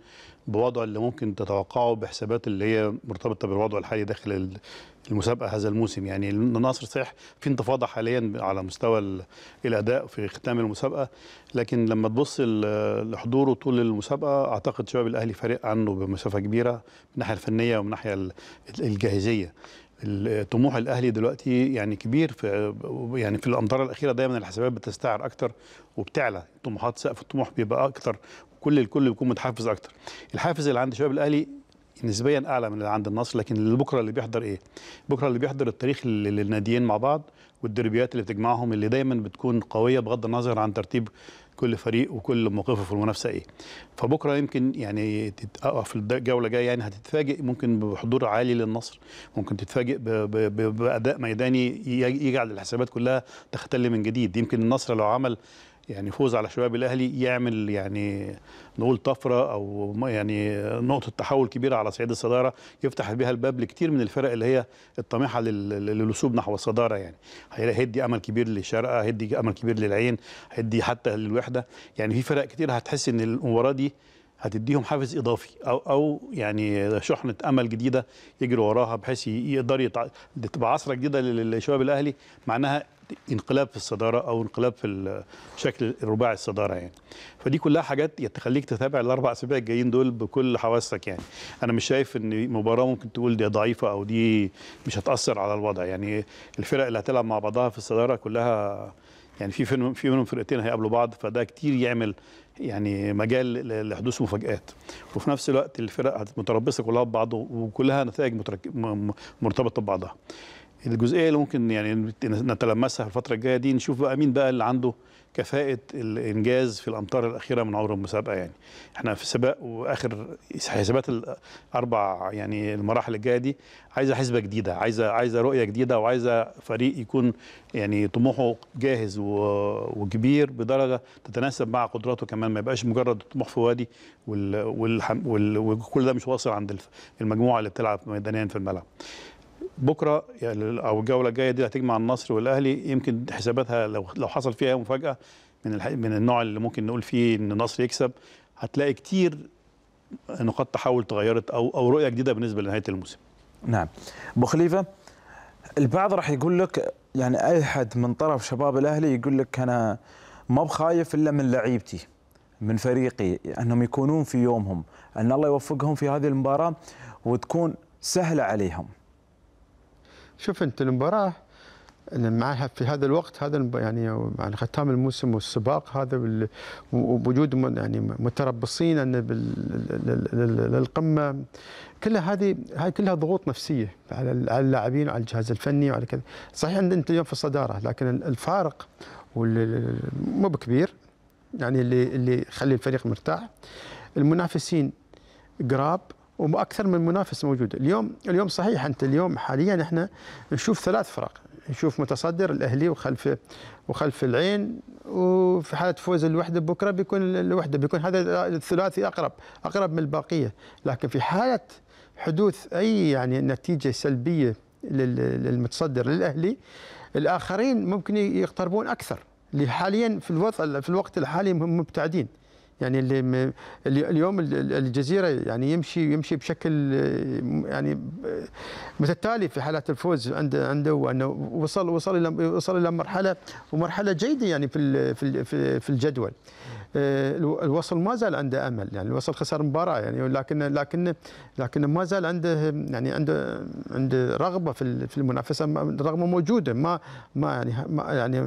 بوضع اللي ممكن تتوقعه بحسابات اللي هي مرتبطه بالوضع الحالي داخل المسابقه هذا الموسم يعني النصر صحيح في انتفاضه حاليا على مستوى الاداء في ختام المسابقه لكن لما تبص لحضوره طول المسابقه اعتقد شباب الاهلي فارق عنه بمسافه كبيره من الناحيه الفنيه ومن الناحيه الجاهزيه طموح الاهلي دلوقتي يعني كبير في يعني في الامطار الاخيره دايما الحسابات بتستعر اكتر وبتعلى طموحات سقف الطموح بيبقى اكتر كل الكل بيكون متحفز اكتر الحافز اللي عند شباب الاهلي نسبيا اعلى من اللي عند النصر لكن اللي بكره اللي بيحضر ايه؟ بكره اللي بيحضر التاريخ للناديين مع بعض والدربيات اللي بتجمعهم اللي دايما بتكون قويه بغض النظر عن ترتيب كل فريق وكل موقفه في المنافسه ايه فبكره يمكن يعني آه، آه، في الجوله الجايه يعني هتتفاجئ ممكن بحضور عالي للنصر ممكن تتفاجئ باداء ميداني يجعل الحسابات كلها تختل من جديد يمكن النصر لو عمل يعني فوز على شباب الاهلي يعمل يعني نقول طفره او يعني نقطه تحول كبيره على صعيد الصداره يفتح بها الباب لكثير من الفرق اللي هي الطامحه للوصول نحو الصداره يعني هيدي امل كبير للشارقه هيدي امل كبير للعين هيدي حتى للوحده يعني في فرق كثير هتحس ان المباراه دي هتديهم حافز اضافي او او يعني شحنه امل جديده يجري وراها بحيث يقدر تبقى عصره جديده للشباب الاهلي معناها انقلاب في الصداره او انقلاب في شكل رباعي الصداره يعني فدي كلها حاجات تخليك تتابع الاربع اسابيع الجايين دول بكل حواسك يعني انا مش شايف ان مباراه ممكن تقول دي ضعيفه او دي مش هتاثر على الوضع يعني الفرق اللي هتلعب مع بعضها في الصداره كلها يعني في في منهم فرقتين هيقابلوا بعض فده كتير يعمل يعني مجال لحدوث مفاجآت وفي نفس الوقت الفرق متربصه كلها ببعض وكلها نتائج مرتبطه ببعضها الجزئيه اللي ممكن يعني نتلمسها في الفتره الجايه دي نشوف بقى مين بقى اللي عنده كفاءه الانجاز في الامتار الاخيره من عمر المسابقه يعني احنا في سباق واخر حسابات الاربع يعني المراحل الجايه دي عايزه حسبه جديده عايزه عايزه رؤيه جديده وعايزه فريق يكون يعني طموحه جاهز وكبير بدرجه تتناسب مع قدراته كمان ما يبقاش مجرد طموح في وادي وكل ده مش واصل عند المجموعه اللي بتلعب ميدانيا في الملعب بكره يعني او الجوله الجايه دي هتجمع النصر والاهلي يمكن حساباتها لو لو حصل فيها مفاجاه من من النوع اللي ممكن نقول فيه ان النصر يكسب هتلاقي كتير نقاط تحول تغيرت او او رؤيه جديده بالنسبه لنهايه الموسم. نعم. ابو خليفه البعض راح يقول لك يعني اي حد من طرف شباب الاهلي يقول لك انا ما بخايف الا من لعيبتي من فريقي انهم يكونون في يومهم ان الله يوفقهم في هذه المباراه وتكون سهله عليهم. شوف انت المباراه معها في هذا الوقت هذا يعني على يعني ختام الموسم والسباق هذا وجود يعني متربصين ان للقمه كلها هذه هاي كلها ضغوط نفسيه على اللاعبين وعلى الجهاز الفني وعلى كذا صحيح ان انت اليوم في الصداره لكن الفارق مو بكبير يعني اللي اللي يخلي الفريق مرتاح المنافسين قراب واكثر من منافس موجود اليوم اليوم صحيح انت اليوم حاليا احنا نشوف ثلاث فرق نشوف متصدر الاهلي وخلف وخلف العين وفي حاله فوز الوحده بكره بيكون الوحده بيكون هذا الثلاثي اقرب اقرب من البقيه لكن في حاله حدوث اي يعني نتيجه سلبيه للمتصدر للاهلي الاخرين ممكن يقتربون اكثر اللي حاليا في الوضع في الوقت الحالي هم مبتعدين يعني اللي اليوم الجزيره يعني يمشي يمشي بشكل يعني متتالي في حالات الفوز عنده عنده وانه وصل وصل الى وصل الى مرحله ومرحله جيده يعني في في الجدول آه، الوصل ما زال عنده امل يعني الوصل خسر مباراه يعني لكن لكن لكن ما زال عنده يعني عنده عنده رغبه في في المنافسه الرغبه موجوده ما ما يعني ما يعني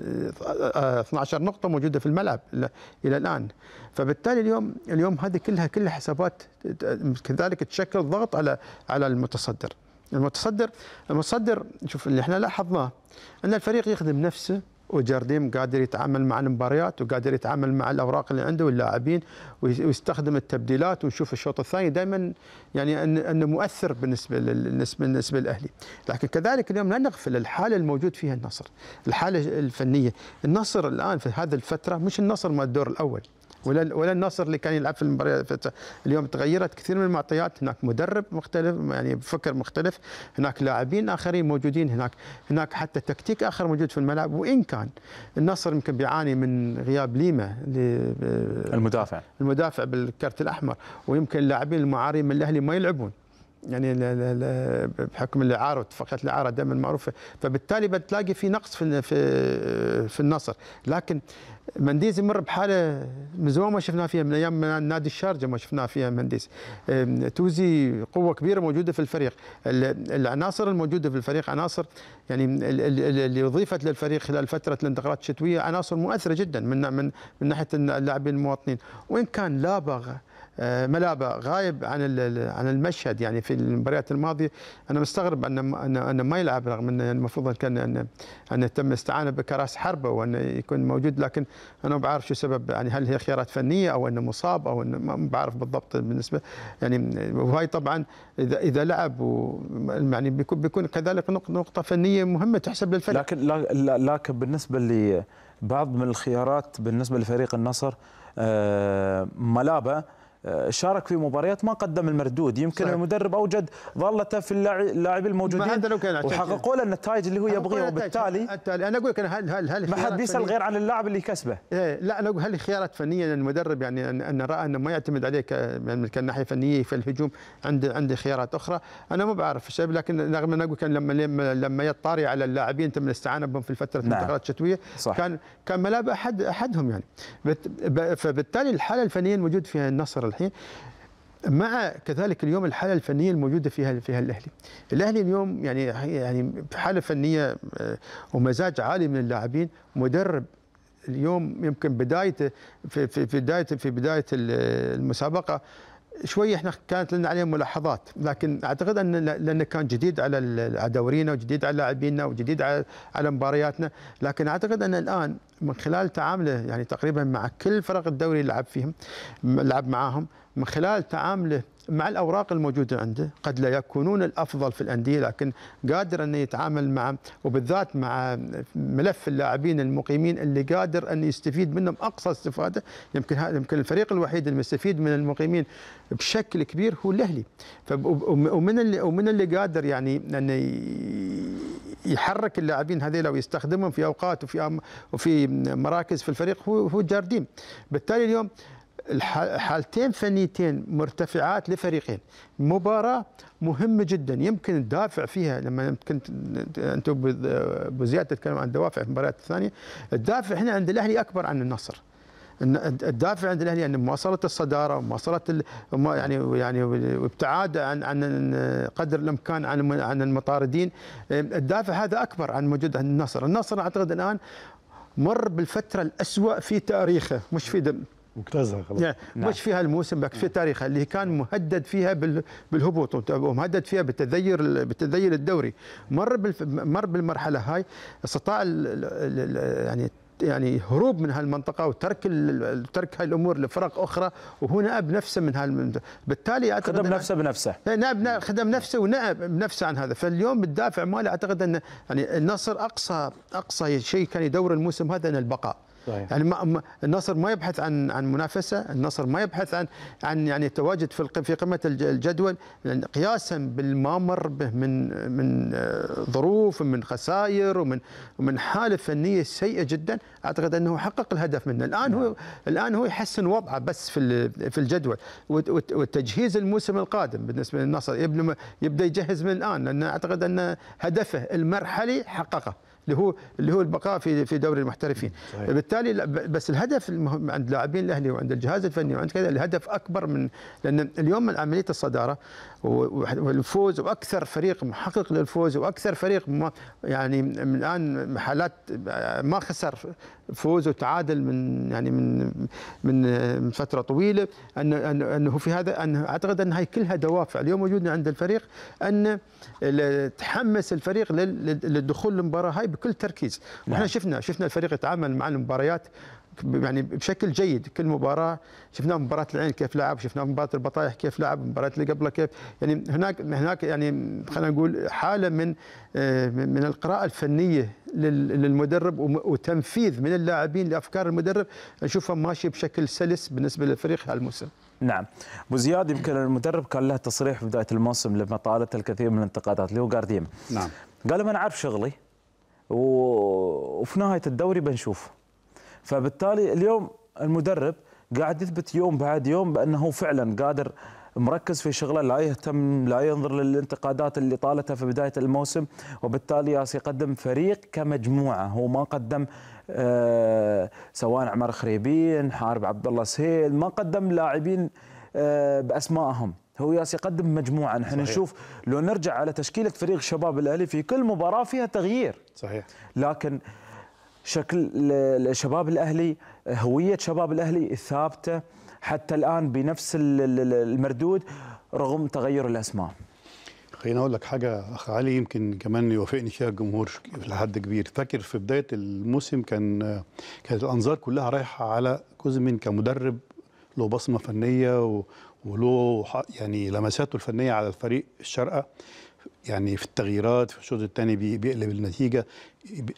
12 آه، آه، نقطه موجوده في الملعب الى الان فبالتالي اليوم اليوم هذه كلها كلها حسابات كذلك تشكل ضغط على على المتصدر المتصدر المتصدر شوف اللي احنا لاحظناه ان الفريق يخدم نفسه وجارديم قادر يتعامل مع المباريات وقادر يتعامل مع الاوراق اللي عنده واللاعبين ويستخدم التبديلات ونشوف الشوط الثاني دائما يعني انه مؤثر بالنسبه بالنسبه بالنسبه للاهلي، لكن كذلك اليوم لا نغفل الحاله الموجود فيها النصر، الحاله الفنيه، النصر الان في هذه الفتره مش النصر مال الدور الاول. ولا ولا النصر اللي كان يلعب في المباراه اليوم تغيرت كثير من المعطيات هناك مدرب مختلف يعني بفكر مختلف هناك لاعبين اخرين موجودين هناك هناك حتى تكتيك اخر موجود في الملعب وان كان النصر يمكن بيعاني من غياب ليما المدافع المدافع بالكرت الاحمر ويمكن اللاعبين المعارين من الاهلي ما يلعبون يعني بحكم الاعاره واتفاقيات الاعاره دائما معروفه فبالتالي بتلاقي في نقص في في النصر لكن منديزي مر بحاله من زمان ما شفناها فيها من ايام نادي الشارجه ما شفناها فيها منديزي توزي قوه كبيره موجوده في الفريق العناصر الموجوده في الفريق عناصر يعني اللي اضيفت للفريق خلال فتره الانتقالات الشتويه عناصر مؤثره جدا من من من ناحيه اللاعبين المواطنين وان كان لا باغه ملابه غايب عن عن المشهد يعني في المباريات الماضيه انا مستغرب ان ان ما يلعب رغم ان المفروض كان ان ان تم الاستعانه بكراس حربه وان يكون موجود لكن انا ما بعرف شو سبب يعني هل هي خيارات فنيه او انه مصاب او انه ما بعرف بالضبط بالنسبه يعني وهي طبعا اذا اذا لعب يعني بيكون بيكون كذلك نقطه فنيه مهمه تحسب للفريق لكن لكن بالنسبه لبعض من الخيارات بالنسبه لفريق النصر آه، ملابه آه، شارك في مباريات ما قدم المردود يمكن صحيح. المدرب اوجد ظلته في اللاعب الموجودين ما لو كان وحققوا له النتائج اللي هو يبغيها وبالتالي التالي انا اقول لك هل هل هل ما حد بيسال غير عن اللاعب اللي كسبه إيه لا انا اقول هل خيارات فنيه المدرب يعني ان راى انه ما يعتمد عليه يعني كناحيه فنيه في الهجوم عنده عنده خيارات اخرى انا ما بعرف الشيء لكن رغم ان اقول كان لما لما لما يطاري على اللاعبين تم الاستعانه بهم في الفتره نعم. الفترات الشتويه صح. كان كان ملاب احد احدهم يعني فبالتالي الحاله الفنيه الموجود فيها النصر الصالحين مع كذلك اليوم الحاله الفنيه الموجوده فيها فيها الاهلي. الاهلي اليوم يعني يعني حاله فنيه آه، ومزاج عالي من اللاعبين، مدرب اليوم يمكن بدايته في في بدايه في بدايه المسابقه شوي احنا كانت لنا عليه ملاحظات لكن اعتقد ان لانه كان جديد على دورينا وجديد على لاعبينا وجديد على على مبارياتنا لكن اعتقد ان الان من خلال تعامله يعني تقريبا مع كل فرق الدوري اللي لعب فيهم لعب معاهم من خلال تعامله مع الاوراق الموجوده عنده قد لا يكونون الافضل في الانديه لكن قادر انه يتعامل مع وبالذات مع ملف اللاعبين المقيمين اللي قادر انه يستفيد منهم اقصى استفاده يمكن يمكن الفريق الوحيد اللي من المقيمين بشكل كبير هو الاهلي ومن اللي ومن اللي قادر يعني انه يحرك اللاعبين هذيلا ويستخدمهم في اوقات وفي وفي مراكز في الفريق هو هو جارديم بالتالي اليوم حالتين فنيتين مرتفعات لفريقين مباراة مهمة جدا يمكن الدافع فيها لما يمكن أنتم بزيادة تتكلم عن دوافع المباريات الثانية الدافع هنا عند الأهلي أكبر عن النصر الدافع عند الاهلي ان يعني مواصله الصداره ومواصله يعني يعني وابتعاد عن عن قدر الامكان عن عن المطاردين الدافع هذا اكبر عن موجود عند النصر، النصر اعتقد الان مر بالفتره الاسوء في تاريخه مش في دم ممتازها خلاص يعني نعم. مش فيها الموسم لكن في تاريخها اللي كان مهدد فيها بالهبوط ومهدد فيها بالتذير بالتذير الدوري مر مر بالمرحله هاي استطاع يعني يعني هروب من هالمنطقه وترك ترك هاي الامور لفرق اخرى وهو نأب نفسه من هالمنطقه بالتالي اعتقد خدم نفسه بنفسه إيه، نأب خدم نفسه ونأب نفسه عن هذا فاليوم الدافع ماله اعتقد ان يعني النصر اقصى اقصى شيء كان يدور الموسم هذا ان البقاء صحيح. يعني ما النصر ما يبحث عن عن منافسه، النصر ما يبحث عن عن يعني التواجد في في قمه الجدول يعني قياسا بالما مر به من من آه، ظروف ومن خسائر ومن ومن حاله فنيه سيئه جدا، اعتقد انه حقق الهدف منه، الان هو نعم. الان هو يحسن وضعه بس في في الجدول والتجهيز الموسم القادم بالنسبه للنصر يبدا يجهز من الان لان اعتقد ان هدفه المرحلي حققه. اللي هو اللي هو البقاء في في دوري المحترفين صحيح. بالتالي بس الهدف المهم عند لاعبين الاهلي وعند الجهاز الفني وعند كذا الهدف اكبر من لان اليوم من عمليه الصداره والفوز واكثر فريق محقق للفوز واكثر فريق يعني من الان حالات ما خسر فوز وتعادل من يعني من من فتره طويله ان انه في هذا ان اعتقد ان هاي كلها دوافع اليوم موجوده عند الفريق ان تحمس الفريق للدخول للمباراه هاي بكل تركيز واحنا نعم. شفنا شفنا الفريق يتعامل مع المباريات يعني بشكل جيد كل مباراه شفنا مباراه العين كيف لعب شفنا مباراه البطايح كيف لعب مباراه اللي قبلها كيف يعني هناك هناك يعني خلينا نقول حاله من آه، من القراءه الفنيه للمدرب وتنفيذ من اللاعبين لافكار المدرب نشوفها ماشيه بشكل سلس بالنسبه للفريق هالموسم نعم ابو زياد يمكن المدرب كان له تصريح في بدايه الموسم لما طالت الكثير من الانتقادات اللي هو جارديم نعم قال ما انا عارف شغلي و... وفي نهايه الدوري بنشوف فبالتالي اليوم المدرب قاعد يثبت يوم بعد يوم بانه فعلا قادر مركز في شغله لا يهتم لا ينظر للانتقادات اللي طالتها في بدايه الموسم وبالتالي ياس يقدم فريق كمجموعه هو ما قدم آه، سواء عمر خريبين حارب عبد الله سهيل ما قدم لاعبين آه، باسمائهم هو ياس يقدم مجموعه نحن نشوف لو نرجع على تشكيله فريق شباب الاهلي في كل مباراه فيها تغيير صحيح لكن شكل شباب الاهلي هويه شباب الاهلي الثابته حتى الان بنفس المردود رغم تغير الاسماء خليني اقول لك حاجه اخ علي يمكن كمان يوافقني فيها الجمهور لحد كبير فاكر في بدايه الموسم كان كانت الانظار كلها رايحه على كوزمين كمدرب له بصمه فنيه وله يعني لمساته الفنيه على الفريق الشرقه يعني في التغييرات في الشوط الثاني بيقلب النتيجه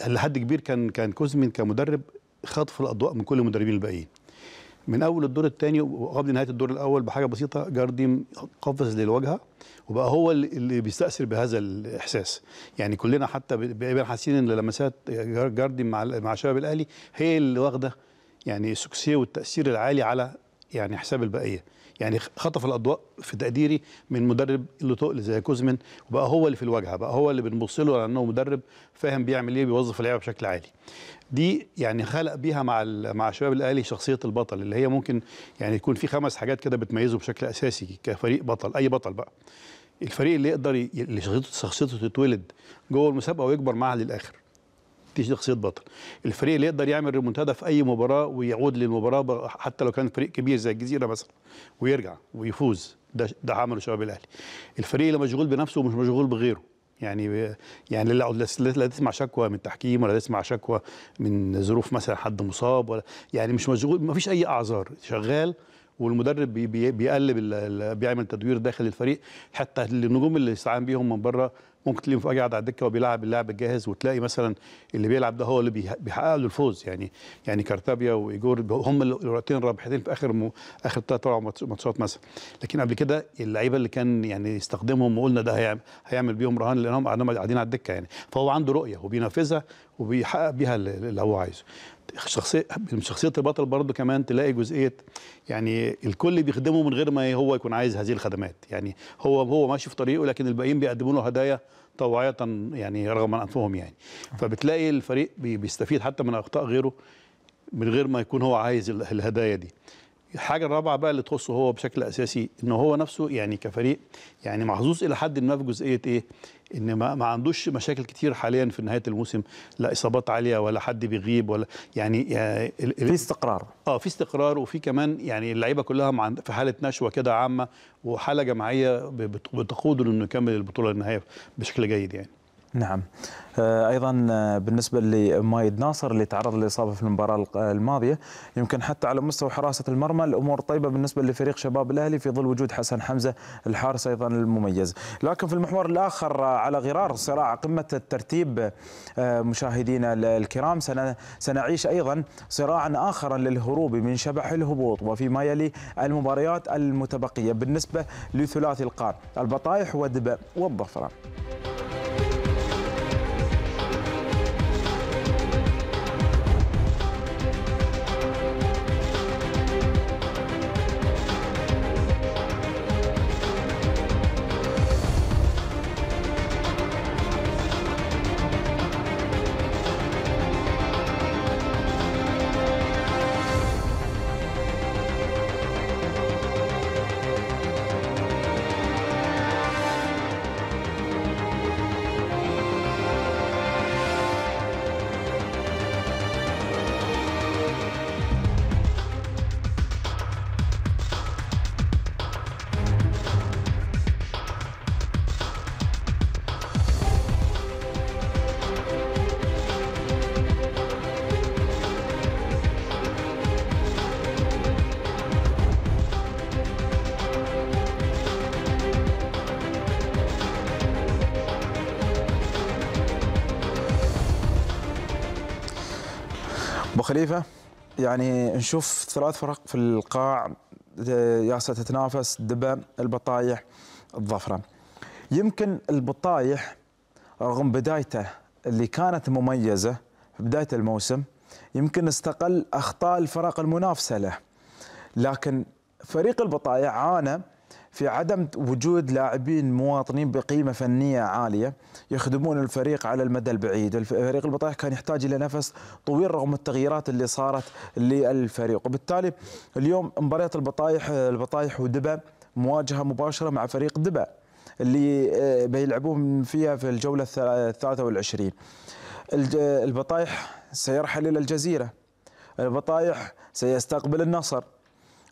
لحد كبير كان كان كوزمين كمدرب خطف الاضواء من كل المدربين الباقيين من اول الدور الثاني وقبل نهايه الدور الاول بحاجه بسيطه جارديم قفز للواجهه وبقى هو اللي بيستاثر بهذا الاحساس يعني كلنا حتى بقينا حاسين ان لمسات جارديم مع مع شباب الاهلي هي اللي واخده يعني السكسيه والتاثير العالي على يعني حساب البقيه يعني خطف الاضواء في تقديري من مدرب له تقل زي كوزمن وبقى هو اللي في الواجهه بقى هو اللي بنبص له لانه مدرب فاهم بيعمل ايه بيوظف اللعيبه بشكل عالي دي يعني خلق بيها مع مع شباب الاهلي شخصيه البطل اللي هي ممكن يعني يكون في خمس حاجات كده بتميزه بشكل اساسي كفريق بطل اي بطل بقى الفريق اللي يقدر اللي شخصيته تتولد جوه المسابقه ويكبر معها للاخر دي شخصيه بطل الفريق اللي يقدر يعمل ريمونتادا في اي مباراه ويعود للمباراه حتى لو كان فريق كبير زي الجزيره مثلا ويرجع ويفوز ده ده عمله شباب الاهلي الفريق اللي مشغول بنفسه ومش مشغول بغيره يعني يعني لا لا تسمع شكوى من تحكيم ولا تسمع شكوى من ظروف مثلا حد مصاب ولا يعني مش مشغول ما فيش اي اعذار شغال والمدرب بيقلب بيعمل تدوير داخل الفريق حتى النجوم اللي استعان بيهم من بره ممكن تلاقيه مفاجأة على الدكه وبيلعب اللاعب الجاهز وتلاقي مثلا اللي بيلعب ده هو اللي بيحقق له الفوز يعني يعني كارتابيا وايجور هم الورقتين الرابحتين في اخر اخر ثلاث اربع ماتشات مثلا لكن قبل كده اللعيبه اللي كان يعني يستخدمهم وقلنا ده هيعمل, هيعمل بيهم رهان لانهم قاعدين على الدكه يعني فهو عنده رؤيه وبينفذها وبيحقق بيها اللي هو عايزه شخصيه شخصيه البطل برضه كمان تلاقي جزئيه يعني الكل بيخدمه من غير ما هو يكون عايز هذه الخدمات يعني هو هو ماشي في طريقه لكن الباقيين بيقدموا له هدايا طوعيه يعني رغم انفهم يعني فبتلاقي الفريق بيستفيد حتى من اخطاء غيره من غير ما يكون هو عايز الهدايا دي الحاجه الرابعه بقى اللي تخصه هو بشكل اساسي ان هو نفسه يعني كفريق يعني محظوظ الى حد ما في جزئيه ايه ان ما, ما عندوش مشاكل كتير حاليا في نهايه الموسم لا اصابات عاليه ولا حد بيغيب ولا يعني, يعني في استقرار اه في استقرار وفي كمان يعني اللعيبه كلها في حاله نشوه كده عامه وحاله جماعيه بتقوده انه يكمل البطوله للنهايه بشكل جيد يعني نعم آه، ايضا آه، بالنسبه لمايد ناصر اللي تعرض للاصابه في المباراه الماضيه يمكن حتى على مستوى حراسه المرمى الامور طيبه بالنسبه لفريق شباب الاهلي في ظل وجود حسن حمزه الحارس ايضا المميز لكن في المحور الاخر آه، على غرار صراع قمه الترتيب مشاهدينا الكرام سنعيش ايضا صراعا اخر للهروب من شبح الهبوط وفيما يلي المباريات المتبقيه بالنسبه لثلاثي القار البطايح ودبا والظفران خليفه يعني نشوف ثلاث فرق في القاع ياسة تتنافس دبا البطايح الظفره يمكن البطايح رغم بدايته اللي كانت مميزه في بدايه الموسم يمكن استقل اخطاء الفرق المنافسه له لكن فريق البطايح عانى في عدم وجود لاعبين مواطنين بقيمة فنية عالية يخدمون الفريق على المدى البعيد الفريق البطايح كان يحتاج إلى نفس طويل رغم التغييرات اللي صارت للفريق وبالتالي اليوم مباراة البطايح البطايح ودبا مواجهة مباشرة مع فريق دبا اللي آه، بيلعبون فيها في الجولة الثالثة والعشرين البطايح سيرحل إلى الجزيرة البطايح سيستقبل النصر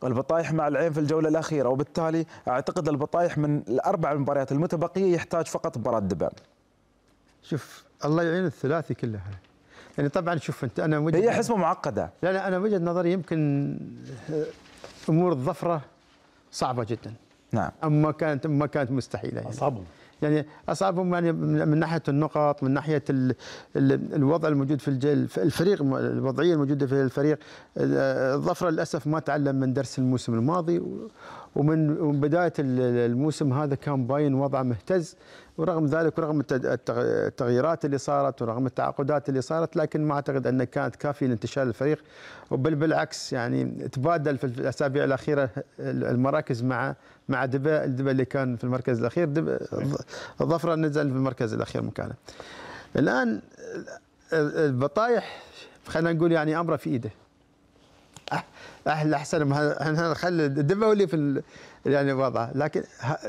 والبطايح مع العين في الجوله الاخيره وبالتالي اعتقد البطايح من الاربع مباريات المتبقيه يحتاج فقط مباراه دبان شوف الله يعين الثلاثي كلها يعني طبعا شوف انت انا وجد هي حسبه معقده لا لا انا وجهه نظري يمكن أه، امور الظفره صعبه جدا نعم اما كانت اما كانت مستحيله يعني. يعني اصابهم يعني من ناحيه النقط من ناحيه الوضع الموجود في الفريق الوضعيه الموجوده في الفريق الظفره آه، للاسف ما تعلم من درس الموسم الماضي ومن بدايه الموسم هذا كان باين وضعه مهتز ورغم ذلك ورغم التغييرات اللي صارت ورغم التعاقدات اللي صارت لكن ما اعتقد انها كانت كافيه لانتشال الفريق بل بالعكس يعني تبادل في الاسابيع الاخيره المراكز مع مع دبا الدبا اللي كان في المركز الاخير دبا ظفره نزل في المركز الاخير مكانه. الان البطايح خلينا نقول يعني امره في ايده احلى احسن احنا نخلي واللي في يعني وضعه لكن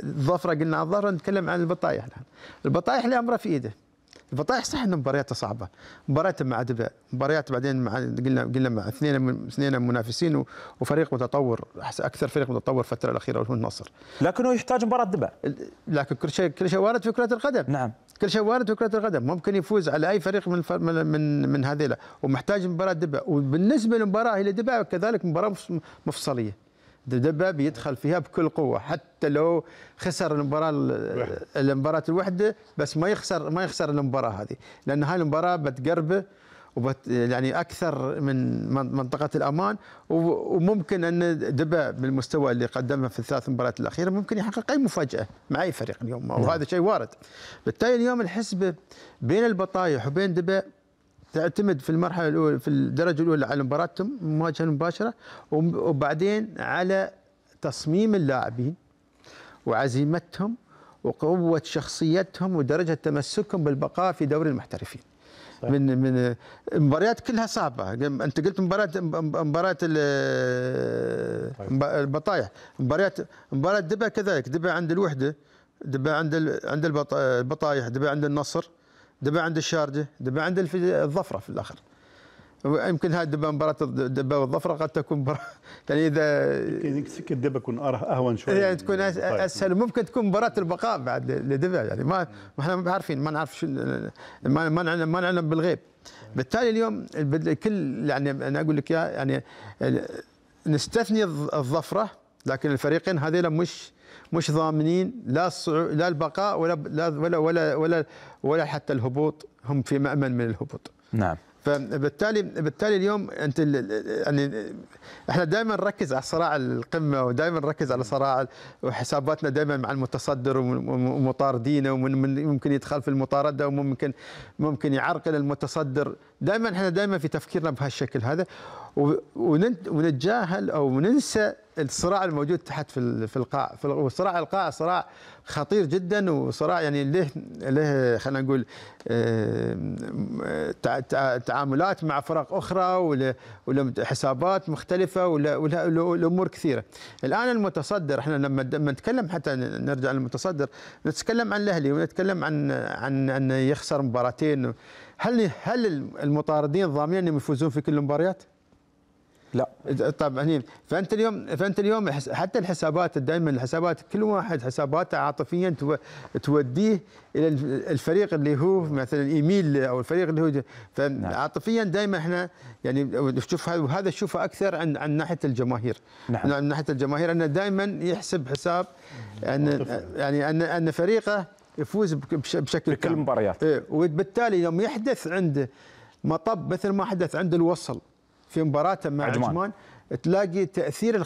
الظفره قلنا الظفره نتكلم عن البطايح البطايح اللي امره في ايده البطايح صح ان مبارياته صعبه مبارياته مع دبي مباريات بعدين مع قلنا قلنا مع اثنين من اثنين منافسين وفريق متطور اكثر فريق متطور الفتره الاخيره هو النصر لكنه يحتاج مباراه دبي لكن كل شيء كل شيء وارد في كره القدم نعم كل شيء وارد في كره القدم ممكن يفوز على اي فريق من من من, من هذيلا ومحتاج مباراه دبي وبالنسبه للمباراه الى دبي كذلك مباراه مفصليه دبدبه بيدخل فيها بكل قوه حتى لو خسر المباراه المباراه الوحده بس ما يخسر ما يخسر المباراه هذه لان هاي المباراه بتقربه وبت يعني اكثر من منطقه الامان وممكن ان دبا بالمستوى اللي قدمه في الثلاث مباريات الاخيره ممكن يحقق اي مفاجاه مع اي فريق اليوم وهذا نعم. شيء وارد بالتالي اليوم الحسبه بين البطايح وبين دبا تعتمد في المرحله الاولى في الدرجه الاولى على مباراتهم المواجهه المباشره وبعدين على تصميم اللاعبين وعزيمتهم وقوه شخصيتهم ودرجه تمسكهم بالبقاء في دوري المحترفين صحيح. من من المباريات كلها صعبه انت قلت مباراه مباراه طيب. البطايح مباريات مباراه دبا كذلك دبا عند الوحده دبا عند عند البطايح دبا عند النصر دبا عند الشارجه دبا عند الظفره في الاخر يمكن هذه الدبا مباراه الدبا والظفره قد تكون مباراه يعني اذا يمكن سكه الدبه تكون اهون شويه طيب. يعني تكون اسهل ممكن تكون مباراه البقاء بعد لدبا يعني ما احنا عارفين ما نعرف شو ما ما نعلم بالغيب بالتالي اليوم كل يعني انا اقول لك يعني نستثني الظفره لكن الفريقين هذيلا مش مش ضامنين لا لا البقاء ولا ولا ولا ولا, ولا حتى الهبوط هم في مأمن من الهبوط نعم فبالتالي بالتالي اليوم انت يعني احنا دائما نركز على صراع القمه ودائما نركز على صراع وحساباتنا دائما مع المتصدر ومطاردينه وممكن يدخل في المطارده وممكن ممكن يعرقل المتصدر دائما احنا دائما في تفكيرنا بهالشكل هذا ونتجاهل او ننسى الصراع الموجود تحت في في القاع صراع القاع صراع خطير جدا وصراع يعني له له خلينا نقول تعاملات مع فرق اخرى ولا حسابات مختلفه ولا امور كثيره. الان المتصدر احنا لما لما نتكلم حتى نرجع للمتصدر نتكلم عن الاهلي ونتكلم عن عن انه يخسر مباراتين هل هل المطاردين ضامنين انهم يفوزون في كل المباريات؟ لا طبعا هني فانت اليوم فانت اليوم حتى الحسابات دائما الحسابات كل واحد حساباته عاطفيا توديه الى الفريق اللي هو مثلا يميل او الفريق اللي هو فعاطفيا نعم. دائما احنا يعني نشوف هذا نشوفه اكثر عن عن ناحيه الجماهير نعم. عن ناحيه الجماهير انه دائما يحسب حساب ان يعني ان ان فريقه يفوز بشكل بكل المباريات إيه، وبالتالي يوم يحدث عنده مطب مثل ما حدث عند الوصل في مباراته مع عجمان, عجمان تلاقي تاثير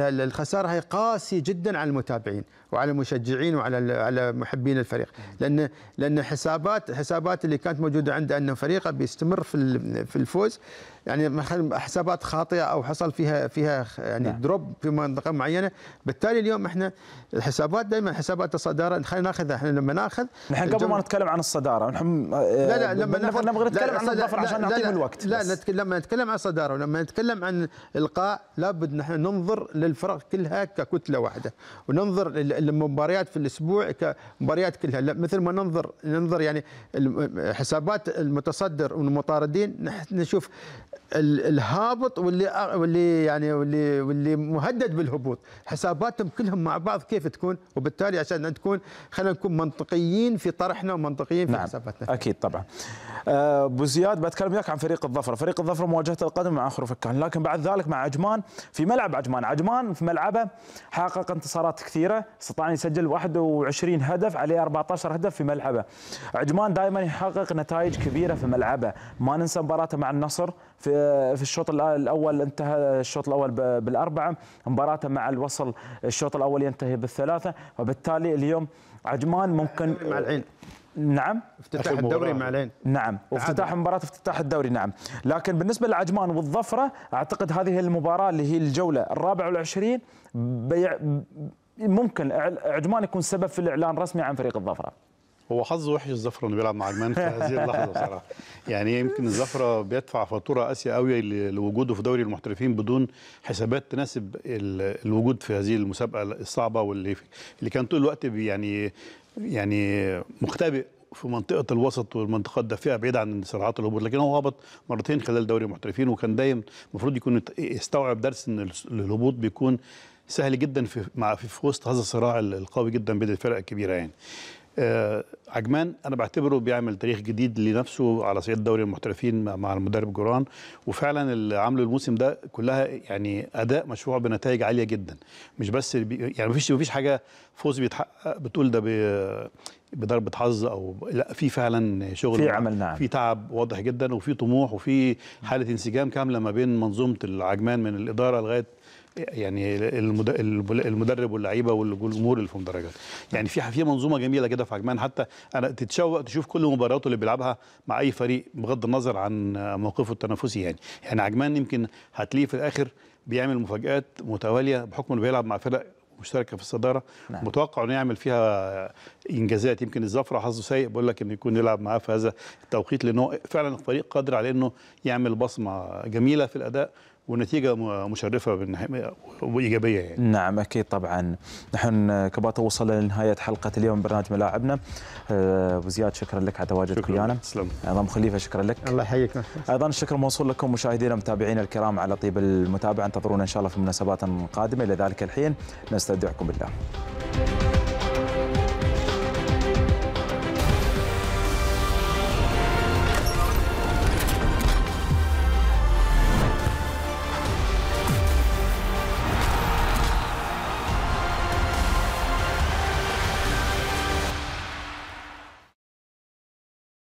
الخساره هي قاسي جدا على المتابعين وعلى المشجعين وعلى على محبين الفريق لان لان حسابات حسابات اللي كانت موجوده عنده ان فريقه بيستمر في في الفوز يعني حسابات خاطئه او حصل فيها فيها يعني نعم. دروب في منطقه معينه بالتالي اليوم احنا الحسابات دائما حسابات الصداره خلينا ناخذها احنا لما ناخذ نحن قبل ما نتكلم عن الصداره نحن لا لا آه، لما نبغى نتكلم عن الظفر عشان نعطيهم الوقت لا بس. لما نتكلم عن الصداره ولما نتكلم عن القاء لابد نحن ننظر للفرق كلها ككتله واحده وننظر للمباريات في الاسبوع كمباريات كلها مثل ما ننظر ننظر يعني حسابات المتصدر والمطاردين نشوف الهابط واللي واللي يعني واللي واللي مهدد بالهبوط حساباتهم كلهم مع بعض كيف تكون وبالتالي عشان تكون خلينا نكون منطقيين في طرحنا ومنطقيين في نعم. حساباتنا اكيد طبعا آه، ابو زياد بتكلم وياك عن فريق الظفر فريق الظفر مواجهه القدم مع اخر فكان لكن بعد ذلك مع عجمان في ملعب عجمان عجمان في ملعبه حقق انتصارات كثيره استطاع ان يسجل 21 هدف عليه 14 هدف في ملعبه عجمان دائما يحقق نتائج كبيره في ملعبه ما ننسى مباراته مع النصر في في الشوط الاول انتهى الشوط الاول بالاربعه مباراته مع الوصل الشوط الاول ينتهي بالثلاثه وبالتالي اليوم عجمان ممكن مع العين نعم افتتاح الدوري مع العين نعم،, نعم وافتتاح مباراه افتتاح الدوري نعم لكن بالنسبه لعجمان والظفره اعتقد هذه المباراه اللي هي الجوله الرابعه والعشرين بيع ممكن عجمان يكون سبب في الاعلان رسمي عن فريق الظفره هو حظه وحش الزفره انه بيلعب مع عجمان في هذه اللحظه بصراحه يعني يمكن الزفره بيدفع فاتوره قاسيه قوي لوجوده في دوري المحترفين بدون حسابات تناسب الوجود في هذه المسابقه الصعبه واللي اللي كان طول الوقت يعني يعني مختبئ في منطقه الوسط والمنطقات الدافئه بعيد عن صراعات الهبوط لكن هو هبط مرتين خلال دوري المحترفين وكان دايم المفروض يكون يستوعب درس ان الهبوط بيكون سهل جدا في مع في وسط هذا الصراع القوي جدا بين الفرق الكبيره يعني آه، عجمان انا بعتبره بيعمل تاريخ جديد لنفسه على صعيد دوري المحترفين مع المدرب جوران وفعلا اللي عامله الموسم ده كلها يعني اداء مشروع بنتائج عاليه جدا مش بس يعني مفيش مفيش حاجه فوز بيتحقق بتقول ده بضربه حظ او لا في فعلا شغل في عمل نعم في تعب واضح جدا وفي طموح وفي حاله انسجام كامله ما بين منظومه العجمان من الاداره لغايه يعني المدرب واللعيبه والجمهور اللي في المدرجات يعني في في منظومه جميله كده في عجمان حتى انا تتشوق تشوف كل مبارياته اللي بيلعبها مع اي فريق بغض النظر عن موقفه التنافسي يعني يعني عجمان يمكن هتلاقيه في الاخر بيعمل مفاجات متواليه بحكم انه بيلعب مع فرق مشتركه في الصداره نعم. متوقع انه يعمل فيها انجازات يمكن الزفره حظه سيء بقول لك انه يكون يلعب معاه في هذا التوقيت لانه فعلا الفريق قادر على انه يعمل بصمه جميله في الاداء ونتيجة مشرفة وإيجابية يعني. نعم أكيد طبعا نحن كباتة وصلنا لنهاية حلقة اليوم من برنامج ملاعبنا آه، أبو زياد شكرا لك على تواجدك ويانا أيضا خليفة شكرا لك الله يحييك أيضا الشكر موصول لكم مشاهدينا متابعينا الكرام على طيب المتابعة انتظرونا إن شاء الله في مناسبات قادمة إلى ذلك الحين نستودعكم بالله